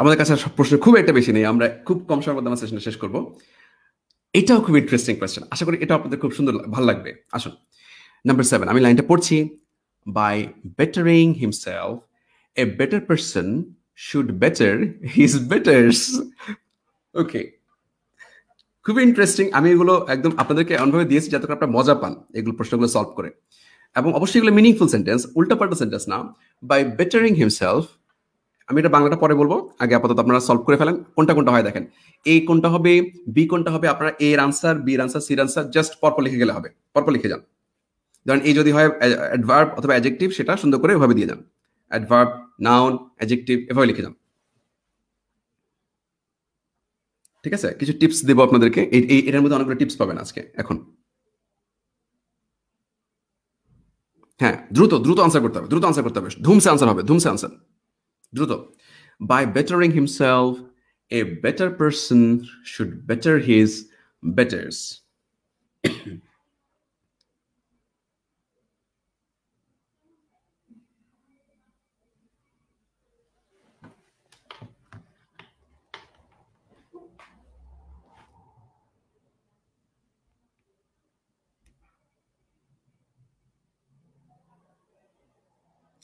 আমাদের কাছে প্রশ্ন খুব একটা বেশি নেই আমরা খুব কম সময়ের মধ্যে আমার সেশনটা শেষ করবো এটাও খুব ইন্টারেস্টিং কোয়েশ্চেন আশা করি এটা আপনাদের খুব সুন্দর ভালো লাগবে আসুন নাম্বার সেভেন আমি লাইনটা পড়ছি by bettering himself a better person should better his betters okay খুবই ইন্টারেস্টিং আমি এগুলো একদম আপনাদেরকে এমনভাবে দিয়েছি যাতে আপনার মজা পান এগুলো প্রশ্নগুলো সলভ করে এবং অবশ্যই এগুলো মিনিংফুল সেন্টেন্স উল্টাপাল্টা সেন্টেন্স না বাই বেটারিং হিমসেলফ আমি এটা বাংলাটা পরে বলবো আগে আপাতত আপনারা সলভ করে ফেলেন কোনটা কোনটা হয় দেখেন এ কোনটা হবে বি কোনটা হবে আপনারা এ এর আনসার বি এর আনসার সি এর আনসার জাস্ট পরপর লিখে গেলে হবে পরপর লিখে যান ধরেন এই যদি হয় অ্যাডভার্ব অথবা অ্যাজেক্টিভ সেটা সুন্দর করে এভাবে দিয়ে যান অ্যাডভার্ব নাউন অ্যাজেক্টিভ এভাবে লিখে যান ঠিক আছে কিছু টিপস দেবো আপনাদেরকে এই এটার মধ্যে অনেকগুলো টিপস পাবেন আজকে এখন হ্যাঁ দ্রুত দ্রুত আনসার করতে হবে দ্রুত আনসার করতে হবে ধুমসে আনসার হবে ধুমসে আনসার দ্রুত by bettering himself a better person should better his betters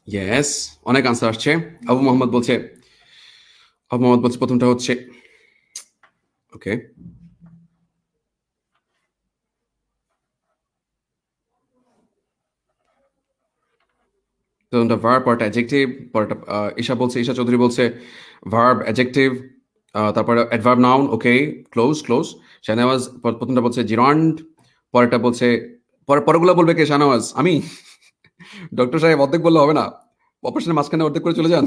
yes অনেক আনসার আসছে আবু মোহাম্মদ বলছে আবু মোহাম্মদ বলছে প্রথমটা হচ্ছে ওকে প্রথমটা ভার্ব পার্ট অ্যাডজেক্টিভ পরটা ঈশা বলছে ঈশা চৌধুরী বলছে ভার্ব অ্যাডজেক্টিভ তারপরে adverb noun okay close close Shahnewaz প্রথমটা বলছে জিরন্ড পরেরটা বলছে পরে পরগুলো বলবে কে শাহনওয়াজ আমি ডক্টর সাহেব অর্ধেক বললে হবে না অপারেশনের মাঝখানে অর্ধেক করে চলে যান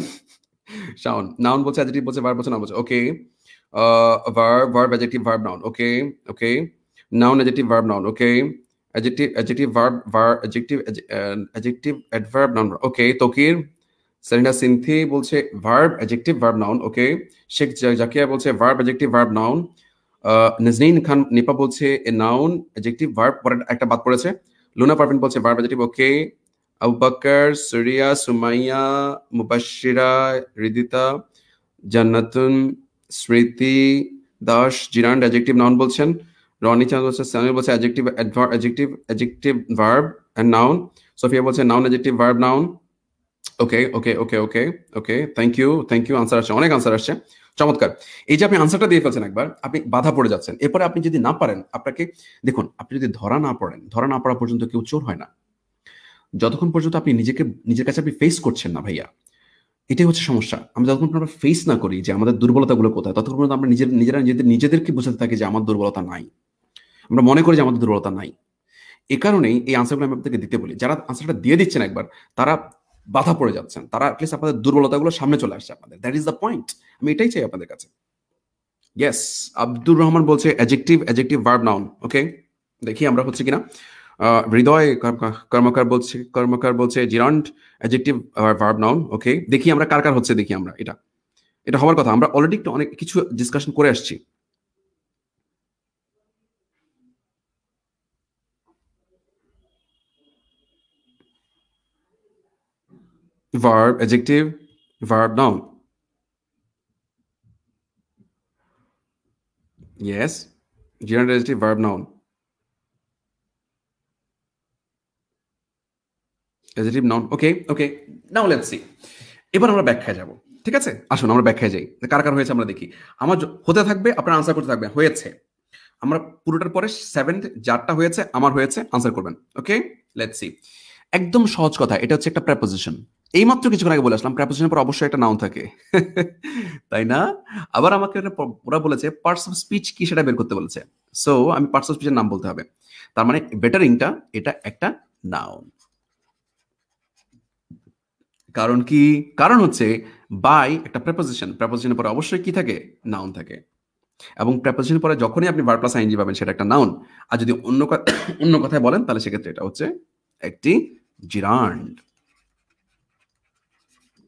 শাওন নাউন বলছে অ্যাডজেক্টিভ বলছে ভার্ব বলছে নাউন বলছে okay verb verb adjective verb noun okay okay noun adjective verb noun okay adjective adjective verb verb adjective adjective adverb noun okay Tokir Serina Sinthi বলছে verb adjective verb noun okay Sheikh Zakia বলছে verb adjective verb noun Naznin Khan Nipa বলছে a noun adjective verb পরে একটা বাদ পড়েছে লুনা পারভিন বলছে verb adjective okay Abu Bakar Suriya Sumaiya Mubashira Ridita Jannatun Smriti Das জিরান adjective noun বলছেন রনি চাঁদ বলছে সানি বলছে adverb adjective adjective verb and noun Sofia বলছে noun adjective verb noun okay okay okay okay okay thank you thank you answer আসছে অনেক আনসার আসছে চমৎকার এই যে আপনি আনসারটা দিয়ে ফেলছেন একবার আপনি বাধা পড়ে যাচ্ছেন এরপরে আপনি যদি না পারেন আপনাকে দেখুন আপনি যদি ধরা না পড়েন ধরা না পড়া পর্যন্ত কেউ চোর হয় না যতক্ষণ পর্যন্ত আপনি নিজেকে নিজের কাছে আপনি ফেস করছেন না ভাইয়া এটাই হচ্ছে সমস্যা আমি যতক্ষণ আমরা ফেস না করি যে আমাদের দুর্বলতাগুলো কোথায় ততক্ষণ পর্যন্ত আমরা নিজের নিজেরা নিজেদের নিজেদেরকে বোঝাতে থাকি যে আমার দুর্বলতা নাই আমরা মনে করি যে আমাদের দুর্বলতা নাই এ কারণেই এই আনসারগুলো আমি আপনাকে দিতে বলি যারা আনসারটা দিয়ে দিচ্ছেন একবার তারা বাধা পড়ে যাচ্ছেন তারা অ্যাটলিস্ট আপনাদের দুর্বলতাগুলো সামনে চলে আসছে আপনাদের দ্যাট ইজ দ্য পয়েন্ট আমি এটাই চাই আপনাদের কাছে ইয়েস আব্দুর রহমান বলছে adjective adjective verb noun okay দেখি আমরা হচ্ছে কিনা Uh, হৃদয় কর্মকার বলছে কর্মকার বলছে gerund adjective verb noun okay দেখি আমরা কার কার হচ্ছে দেখি আমরা এটা এটা হওয়ার কথা আমরা অলরেডি একটু অনেক কিছু ডিসকাশন করে আসছি verb adjective, verb noun yes gerund adjective, verb noun adjective noun okay okay now let's see এবার আমরা ব্যাখ্যায় যাব ঠিক আছে আসুন আমরা ব্যাখ্যায় যাই কার কার হয়েছে আমরা দেখি আমার হতে থাকবে আপনার আনসার করতে থাকবে হয়েছে আমরা পুরোটার পরে সেভেন্থ যারটা হয়েছে আমার হয়েছে আনসার করবেন ওকে লেটস সি একদম সহজ কথা এটা হচ্ছে একটা প্রেপোজিশন এইমাত্র কিছুক্ষণ আগে বলে আসলাম প্রেপোজিশনের পর অবশ্যই একটা নাউন থাকে তাই না আবার আমাকে ওরা বলেছে পার্টস অফ স্পিচ কি সেটা বের করতে বলেছে সো আমি পার্টস অফ স্পিচের নাম বলতে হবে তার মানে বেটারিংটা এটা একটা নাউন কারণ কি কারণ হচ্ছে বাই একটা প্রেপোজিশন প্রেপোজিশনের পরে অবশ্যই কি থাকে নাউন থাকে এবং প্রেপোজিশন পরে যখনই আপনি বার প্লাস আইনজি পাবেন সেটা একটা নাউন আর যদি অন্য অন্য কথায় বলেন তাহলে সেক্ষেত্রে এটা হচ্ছে একটি জিরান্ড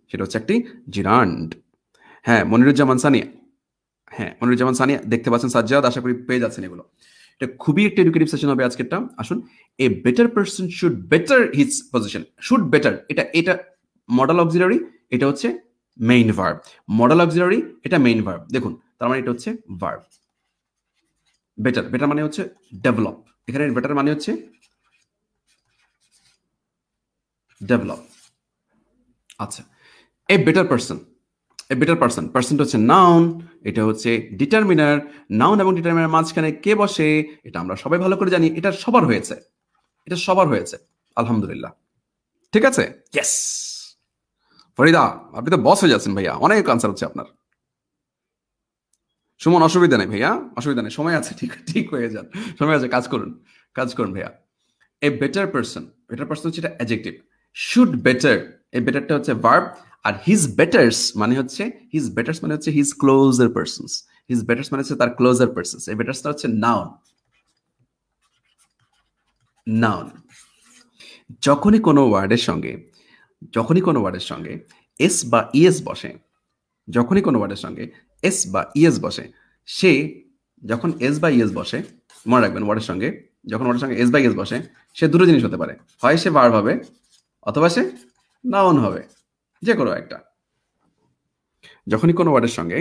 সেটা হচ্ছে একটি জিরান্ড হ্যাঁ মনিরুজ্জামান সানিয়া হ্যাঁ মনিরুজ্জামান সানিয়া দেখতে পাচ্ছেন সাজ্জাদ আশা করি পেয়ে যাচ্ছেন এগুলো এটা খুবই একটা এডুকেটিভ সেশন হবে আজকেরটা আসুন a better person should better his position should better এটা এটা মডাল অক্সিলারি এটা হচ্ছে মেইন ভার্ব মডাল অক্সিলারি এটা মেইন ভার্ব দেখুন তার মানে এটা হচ্ছে ভার্ব বেটার বেটার মানে হচ্ছে ডেভেলপ এখানে বেটার মানে হচ্ছে ডেভেলপ আচ্ছা a better person a better person পার্সনটা হচ্ছে নাউন এটা হচ্ছে ডিটারমিনার নাউন এবং ডিটারমিনার মাঝখানে কে বসে এটা আমরা সবাই ভালো করে জানি এটা সবার হয়েছে এটা সবার হয়েছে আলহামদুলিল্লাহ ঠিক আছে ইয়েস ফরিদা আপনি তো বস হয়ে যাচ্ছেন ভাইয়া অনেক আনসার হচ্ছে আপনার সুমন অসুবিধা নেই ভাইয়া অসুবিধা নেই সময় আছে ঠিক ঠিক হয়ে যান সময় আছে কাজ করুন কাজ করুন ভাইয়া a better person better person হচ্ছে এটা অ্যাজেক্টিভ শুড বেটার এই বেটারটা হচ্ছে ভার্ব আর হিজ বেটার্স মানে হচ্ছে হিজ বেটার্স মানে হচ্ছে his closer persons his betters মানে হচ্ছে তার ক্লোজার পার্সনস এই বেটার্সটা হচ্ছে নাউন নাউন যখনই কোনো ওয়ার্ডের সঙ্গে যখনই কোনো ওয়ার্ডের সঙ্গে এস বা ইএস বসে যখনই কোনো ওয়ার্ডের সঙ্গে এস বা ইএস বসে সে যখন এস বা ইএস বসে মনে রাখবেন ওয়ার্ডের সঙ্গে যখন ওয়ার্ডের সঙ্গে এস বা ইএস বসে সে দুটো জিনিস হতে পারে হয় সে বার হবে অথবা সে নাউন হবে যে কোনো একটা যখনই কোনো ওয়ার্ডের সঙ্গে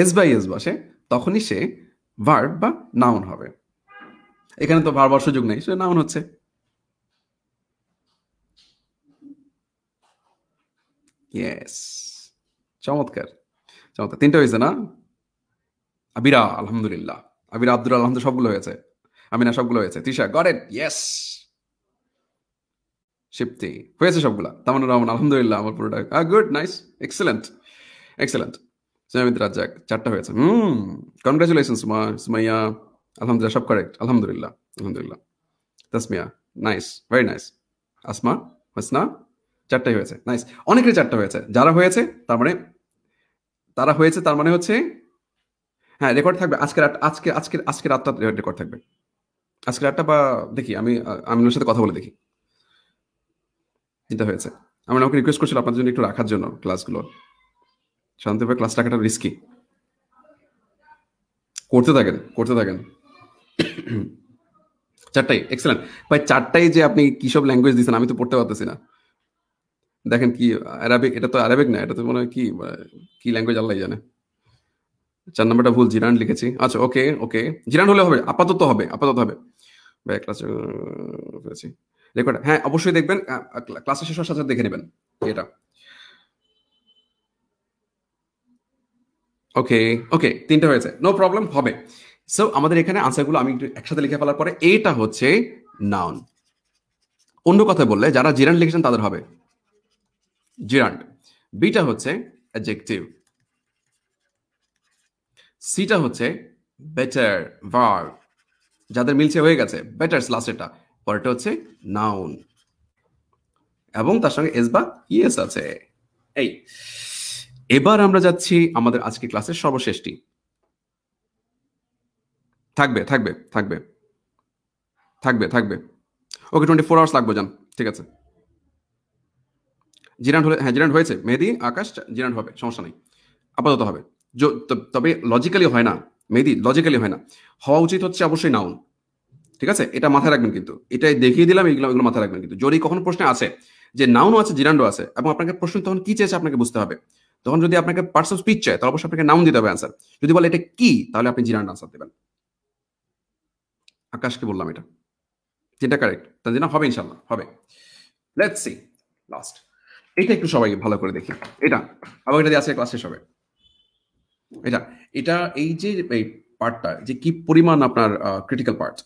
এস বা ইএস বসে তখনই সে ভার্ব বা নাউন হবে এখানে তো ভার্ব সুযোগ নেই সে নাউন হচ্ছে ইয়েস চমৎকার চমৎকার তিনটা হয়েছে না আবিরা আলহামদুলিল্লাহ আবিরা আব্দুল আলহামদ সবগুলো হয়েছে আমি না সবগুলো হয়েছে তৃষা গট ইয়েস শিপ্তি হয়েছে সবগুলা তামানুর রহমান আলহামদুলিল্লাহ আমার পুরোটা গুড নাইস এক্সেলেন্ট এক্সেলেন্ট সুমামিত রাজ্জাক চারটা হয়েছে হুম কনগ্রাচুলেশন সুমা সুমাইয়া আলহামদুলিল্লাহ সব কারেক্ট আলহামদুলিল্লাহ আলহামদুলিল্লাহ Tasmia nice very nice Asma Hasna চারটাই হয়েছে নাইস অনেকের চারটা হয়েছে যারা হয়েছে তার মানে তারা হয়েছে তার মানে হচ্ছে হ্যাঁ রেকর্ড থাকবে আজকে রাত আজকে আজকে আজকে রাতটা রেকর্ড থাকবে আজকে রাতটা বা দেখি আমি আমি ওর সাথে কথা বলে দেখি যেটা হয়েছে আমি আমাকে রিকোয়েস্ট করছিল আপনাদের জন্য একটু রাখার জন্য ক্লাসগুলো শান্তিভাবে ক্লাস রাখাটা রিস্কি করতে থাকেন করতে থাকেন চারটাই এক্সেলেন্ট ভাই চারটাই যে আপনি কিসব ল্যাঙ্গুয়েজ দিচ্ছেন আমি তো পড়তে পারতেছি না দেখেন কি আরবিক এটা তো আরবিক না এটা তো মনে হয় কি কি ল্যাঙ্গুয়েজ আল্লাহ জানে চার নাম্বারটা ভুল জিরান লিখেছি আচ্ছা ওকে ওকে জিরান হলে হবে আপাতত হবে আপাতত হবে ভাই ক্লাস রেকর্ড হ্যাঁ অবশ্যই দেখবেন ক্লাসের শেষ হওয়ার সাথে দেখে নেবেন এটা ওকে ওকে তিনটা হয়েছে নো প্রবলেম হবে সো আমাদের এখানে আনসারগুলো আমি একটু একসাথে লিখে ফেলার পরে এটা হচ্ছে নাউন অন্য কথা বললে যারা জিরান লিখেছেন তাদের হবে জিরান্ড বিটা হচ্ছে অ্যাডজেক্টিভ সিটা হচ্ছে বেটার ভার যাদের মিলছে হয়ে গেছে বেটার লাস্টেরটা পরেরটা হচ্ছে নাউন এবং তার সঙ্গে এস বা ইয়েস আছে এই এবার আমরা যাচ্ছি আমাদের আজকে ক্লাসের সর্বশেষটি থাকবে থাকবে থাকবে থাকবে থাকবে ওকে টোয়েন্টি ফোর আওয়ার্স লাগবে যান ঠিক আছে জিরান্ট হলে হ্যাঁ জিরান্ট হয়েছে মেহেদি আকাশ জিরান্ট হবে সমস্যা নেই আপাতত হবে তবে লজিক্যালি হয় না মেহেদি লজিক্যালি হয় না হওয়া উচিত হচ্ছে অবশ্যই নাউন ঠিক আছে এটা মাথায় রাখবেন কিন্তু এটাই দেখিয়ে দিলাম এগুলো এগুলো মাথায় রাখবেন কিন্তু যদি কখন প্রশ্নে আছে যে নাউনও আছে জিরান্ডও আছে এবং আপনাকে প্রশ্ন তখন কি চাইছে আপনাকে বুঝতে হবে তখন যদি আপনাকে পার্সন স্পিচ চায় তাহলে অবশ্যই আপনাকে নাউন দিতে হবে আনসার যদি বলে এটা কি তাহলে আপনি জিরান্ড আনসার দেবেন আকাশকে বললাম এটা যেটা কারেক্ট তাই হবে ইনশাল্লাহ হবে লেটস সি লাস্ট এটা একটু সবাই ভালো করে দেখি এটা আবার এটা দিয়ে আসে ক্লাস শেষ হবে এটা এটা এই যে এই পার্টটা যে কি পরিমাণ আপনার ক্রিটিক্যাল পার্ট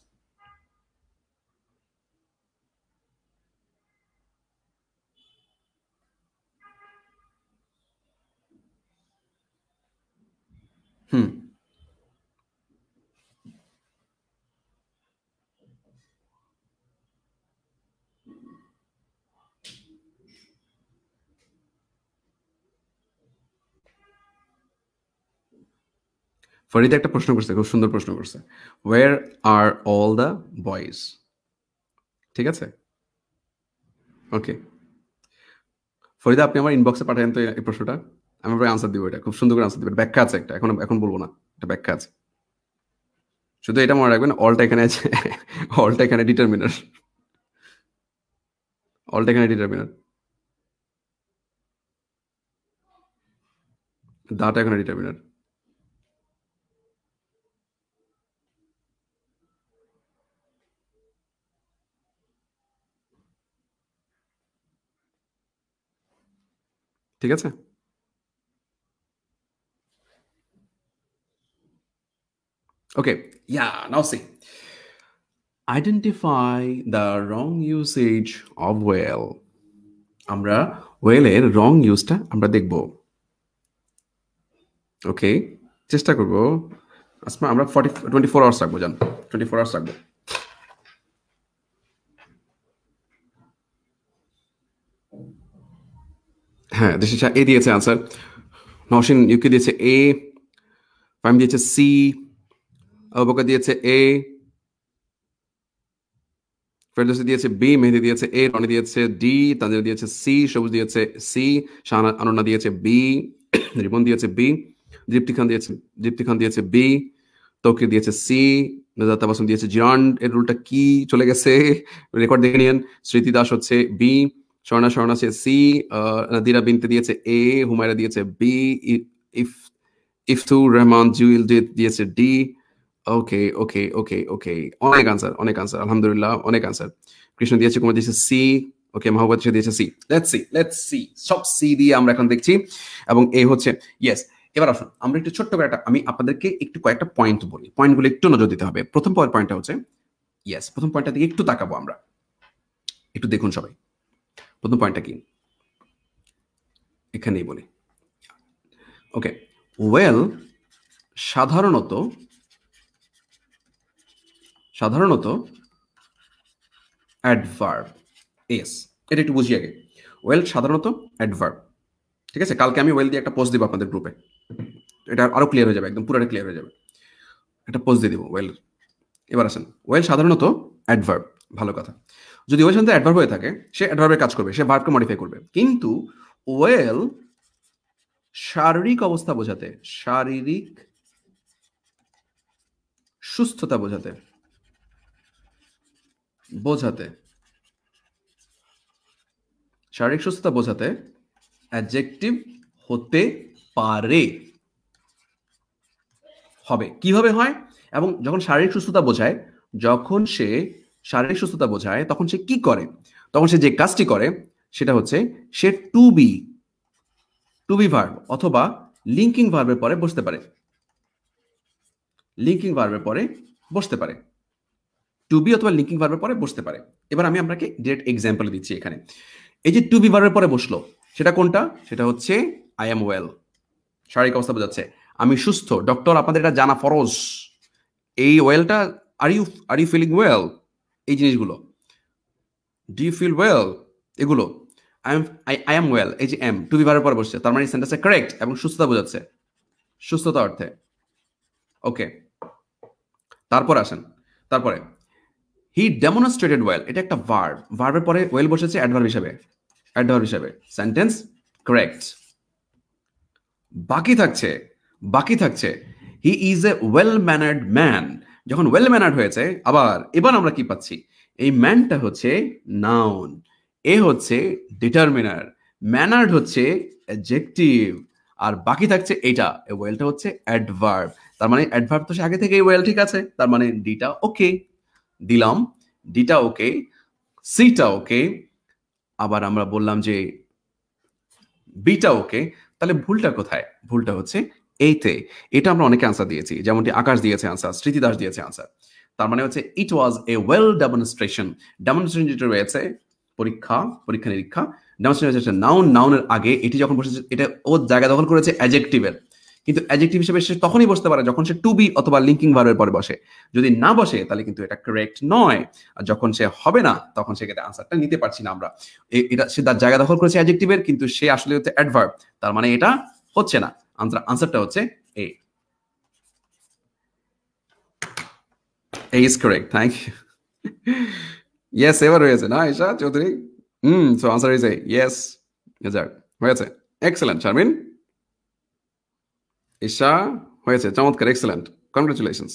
হুম ফরিদ একটা প্রশ্ন করছে খুব সুন্দর প্রশ্ন করছে where are all the boys ঠিক আছে ওকে ফরিদা আপনি আমার ইনবক্সে পাঠালেন তো এই প্রশ্নটা আমি আপনার আনসার দিব এটা খুব সুন্দর করে আনসার দিব ব্যাখ্যা আছে একটা এখন এখন বলবো না একটা ব্যাখ্যা আছে শুধু এটা মনে রাখবেন অলটা এখানে আছে অলটা এখানে ডিটারমিনার অলটা এখানে ডিটারমিনার দাটা এখানে ডিটারমিনার ঠিক আছে okay yeah now see identify the wrong usage of well আমরা ওয়েলের রং ইউজটা আমরা দেখব ওকে চেষ্টা করব আসমা আমরা ফর্টি টোয়েন্টি ফোর আওয়ার্স রাখবো জান টোয়েন্টি ফোর আওয়ার্স রাখবো হ্যাঁ দেশে এ দিয়েছে আনসার নওশিন ইউকে দিয়েছে এ ফাহিম দিয়েছে সি আবুবকর দিয়েছে এ ফেরদোসি দিয়েছে বি মেহেদি দিয়েছে এ রনি দিয়েছে ডি তানজির দিয়েছে সি সবুজ দিয়েছে সি শাহানা আনন্না দিয়েছে বি রিবন দিয়েছে বি দীপ্তি খান দিয়েছে দীপ্তি খান দিয়েছে বি তৌকির দিয়েছে সি নাজাত তাবাসুম দিয়েছে জিরান এর রুলটা কি চলে গেছে রেকর্ড দেখে নিয়েন স্মৃতি দাস হচ্ছে বি স্বর্ণা স্বর্ণা সে সি নাদিরা বিনতে দিয়েছে এ হুমায়রা দিয়েছে বি ইফ ইফতু রহমান জুইল দিয়েছে ডি ওকে ওকে ওকে ওকে অনেক আনসার অনেক আনসার আলহামদুলিল্লাহ অনেক আনসার কৃষ্ণ দিয়েছে কুমার দিয়েছে সি ওকে মাহবুবাদ সে দিয়েছে C let's see let's see সব সি দিয়ে আমরা এখন দেখছি এবং এ হচ্ছে ইয়েস এবার আসুন আমরা একটু ছোট্ট করে একটা আমি আপনাদেরকে একটু কয়েকটা পয়েন্ট বলি পয়েন্টগুলো একটু নজর দিতে হবে প্রথম পয়েন্টটা হচ্ছে ইয়েস প্রথম পয়েন্টটা দিকে একটু তাকাবো আমরা একটু দেখুন সবাই প্রথম পয়েন্টটা কি এখানেই বলি ওকে ওয়েল সাধারণত সাধারণত অ্যাডভার্ব এস এটা একটু বুঝি আগে ওয়েল সাধারণত অ্যাডভার্ব ঠিক আছে কালকে আমি ওয়েল দিয়ে একটা পোস্ট দেবো আপনাদের গ্রুপে এটা আরও ক্লিয়ার হয়ে যাবে একদম পুরোটা ক্লিয়ার হয়ে যাবে একটা পোস্ট দিয়ে দেবো ওয়েল এবার আসেন ওয়েল সাধারণত অ্যাডভার্ব ভালো কথা যদি ওয়েল শব্দ অ্যাডভার্ব হয়ে থাকে সে অ্যাডভার্বের কাজ করবে সে ভার্বকে মডিফাই করবে কিন্তু ওয়েল শারীরিক অবস্থা বোঝাতে শারীরিক সুস্থতা বোঝাতে বোঝাতে শারীরিক সুস্থতা বোঝাতে অ্যাডজেক্টিভ হতে পারে হবে কিভাবে হয় এবং যখন শারীরিক সুস্থতা বোঝায় যখন সে শারীরিক সুস্থতা বোঝায় তখন সে কি করে তখন সে যে কাজটি করে সেটা হচ্ছে সে to be to be verb অথবা লিঙ্কিং ভার্বের পরে বসতে পারে লিঙ্কিং ভার্বের পরে বসতে পারে টু বি অথবা লিঙ্কিং ভার্বের পরে বসতে পারে এবার আমি আপনাকে ডিরেক্ট এক্সাম্পল দিচ্ছি এখানে এই যে টু বি ভার্বের পরে বসলো সেটা কোনটা সেটা হচ্ছে আই এম ওয়েল শারীরিক অবস্থা বোঝাচ্ছে আমি সুস্থ ডক্টর আপনাদের এটা জানা ফরজ এই ওয়েলটা are you are you feeling well এই জিনিসগুলো ডি ইউ ফিল ওয়েল এগুলো I am I am well এই যে এম টু বি ভারের পর বসছে তার মানে সেন্টেন্সটা কারেক্ট এবং সুস্থতা বোঝাচ্ছে সুস্থতা অর্থে ওকে তারপর আসেন তারপরে হি ডেমনস্ট্রেটেড ওয়েল এটা একটা ভার্ব ভার্বের পরে ওয়েল বসেছে অ্যাডভার্ব হিসাবে অ্যাডভার্ব হিসাবে সেন্টেন্স কারেক্ট বাকি থাকছে বাকি থাকছে he is a well mannered man যখন ওয়েল ম্যানার্ড হয়েছে আবার এবার আমরা কি পাচ্ছি এই ম্যানটা হচ্ছে নাউন এ হচ্ছে ডিটারমিনার ম্যানার্ড হচ্ছে অ্যাডজেক্টিভ আর বাকি থাকছে এটা ওয়েলটা হচ্ছে অ্যাডভার্ব তার মানে অ্যাডভার্ব তো সে আগে থেকেই ওয়েল ঠিক আছে তার মানে ডিটা ওকে দিলাম ডিটা ওকে সিটা ওকে আবার আমরা বললাম যে বিটা ওকে তাহলে ভুলটা কোথায় ভুলটা হচ্ছে এইতে এটা আমরা অনেকে আনসার দিয়েছি যেমনটি আকাশ দিয়েছে আনসার স্মৃতি দাস দিয়েছে আনসার তার মানে হচ্ছে it was a well demonstration demonstration যেটা রয়েছে পরীক্ষা পরীক্ষা নিরীক্ষা ডেমনস্ট্রেশন নাউন নাউনের আগে এটি যখন বসেছে এটা ও জায়গা দখল করেছে অ্যাজেক্টিভের কিন্তু অ্যাজেক্টিভ হিসেবে সে তখনই বসতে পারে যখন সে টু বি অথবা লিঙ্কিং ভার্বের পরে বসে যদি না বসে তাহলে কিন্তু এটা কারেক্ট নয় আর যখন সে হবে না তখন সেক্ষেত্রে আনসারটা নিতে পারছি না আমরা এটা সে তার জায়গা দখল করেছে অ্যাজেক্টিভের কিন্তু সে আসলে হচ্ছে অ্যাডভার্ব তার মানে এটা হচ্ছে না আনসার আনসারটা হচ্ছে A A is correct thank you yes এবার হয়েছে না Isha Chowdhury hmm so answer is A yes যাক হয়েছে এক্সেলেন্ট শারমিন ঈশা হয়েছে চমৎকার excellent congratulations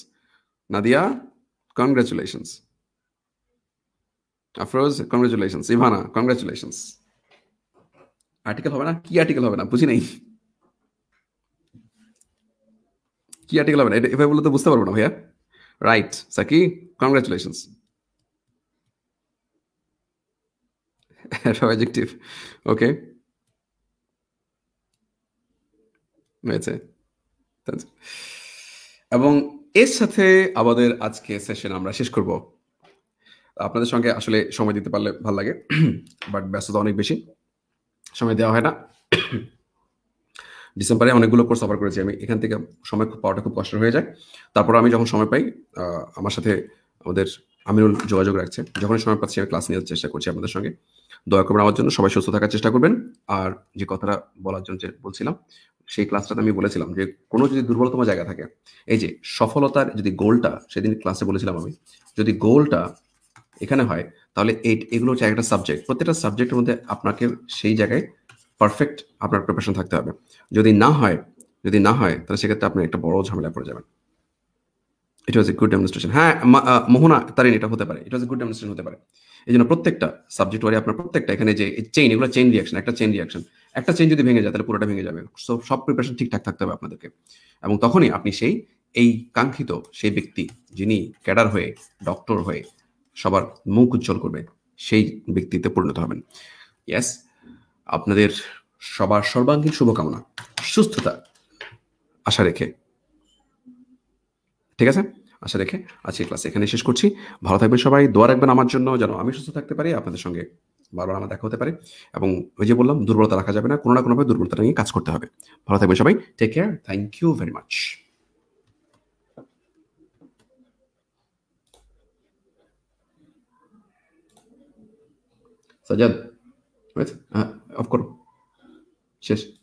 Nadia congratulations Afroz congratulations Evana congratulations article হবে না কি আর্টিকেল হবে না বুঝি নাই কি আর্টিকেল হবে না এটা এভাবে বলতে বুঝতে পারবো না ভাইয়া right Saki congratulations adjective okay হয়েছে এবং এর সাথে আমাদের আজকে সেশন আমরা শেষ করব আপনাদের সঙ্গে আসলে সময় দিতে পারলে ভালো লাগে বাট ব্যস্ততা অনেক বেশি সময় দেওয়া হয় না ডিসেম্বরে অনেকগুলো কোর্স অফার করেছি আমি এখান থেকে সময় পাওয়াটা খুব কষ্ট হয়ে যায় তারপর আমি যখন সময় পাই আমার সাথে আমাদের আমিরুল যোগাযোগ রাখছে যখন সময় পাচ্ছি আমি ক্লাস নেওয়ার চেষ্টা করছি আপনাদের সঙ্গে দয়া করবেন আমার জন্য সবাই সুস্থ থাকার চেষ্টা করবেন আর যে কথাটা বলার জন্য যে বলছিলাম সেই ক্লাসটাতে আমি বলেছিলাম যে কোনো যদি দুর্বলতম জায়গা থাকে এই যে সফলতার যদি গোলটা সেদিন ক্লাসে বলেছিলাম আমি যদি গোলটা এখানে হয় তাহলে এগুলো হচ্ছে একটা সাবজেক্ট প্রত্যেকটা সাবজেক্টের মধ্যে আপনাকে সেই জায়গায় পারফেক্ট আপনার প্রিপারেশন থাকতে হবে যদি না হয় যদি না হয় তাহলে সেক্ষেত্রে আপনি একটা বড় ঝামেলা পড়ে যাবেন ইট ওয়াজ এ গুড ডেমনস্ট্রেশন হ্যাঁ মোহনা তারিন এটা হতে পারে ইট ওয়াজ এ গুড ডেমনস্ট্রেশন হতে পারে এই জন্য প্রত্যেকটা সাবজেক্ট ওয়ারি আপনার প্রত্যেকটা এখানে যে চেইন এগুলো চেইন রিয়াকশন একটা চেইন রিয়াকশন একটা চেইন যদি ভেঙে যায় তাহলে পুরোটা ভেঙে যাবে সো সব প্রিপারেশন ঠিকঠাক থাকতে হবে আপনাদেরকে এবং তখনই আপনি সেই এই কাঙ্ক্ষিত সেই ব্যক্তি যিনি ক্যাডার হয়ে ডক্টর হয়ে সবার মুখ উজ্জ্বল করবে সেই ব্যক্তিতে পরিণত হবেন ইয়াস আপনাদের সবার সর্বাঙ্গীন শুভকামনা সুস্থতা আশা রেখে ঠিক আছে আশা রেখে আজকে ক্লাস এখানে শেষ করছি ভালো থাকবেন সবাই দোয়া রাখবেন আমার জন্য যেন আমি সুস্থ থাকতে পারি আপনাদের সঙ্গে বারবার আমার দেখা হতে পারে এবং ওই যে বললাম দুর্বলতা রাখা যাবে না কোনো না কোনোভাবে দুর্বলতা নিয়ে কাজ করতে হবে ভালো থাকবেন সবাই take care thank you very much Sajjad Right? Uh, of course. Yes.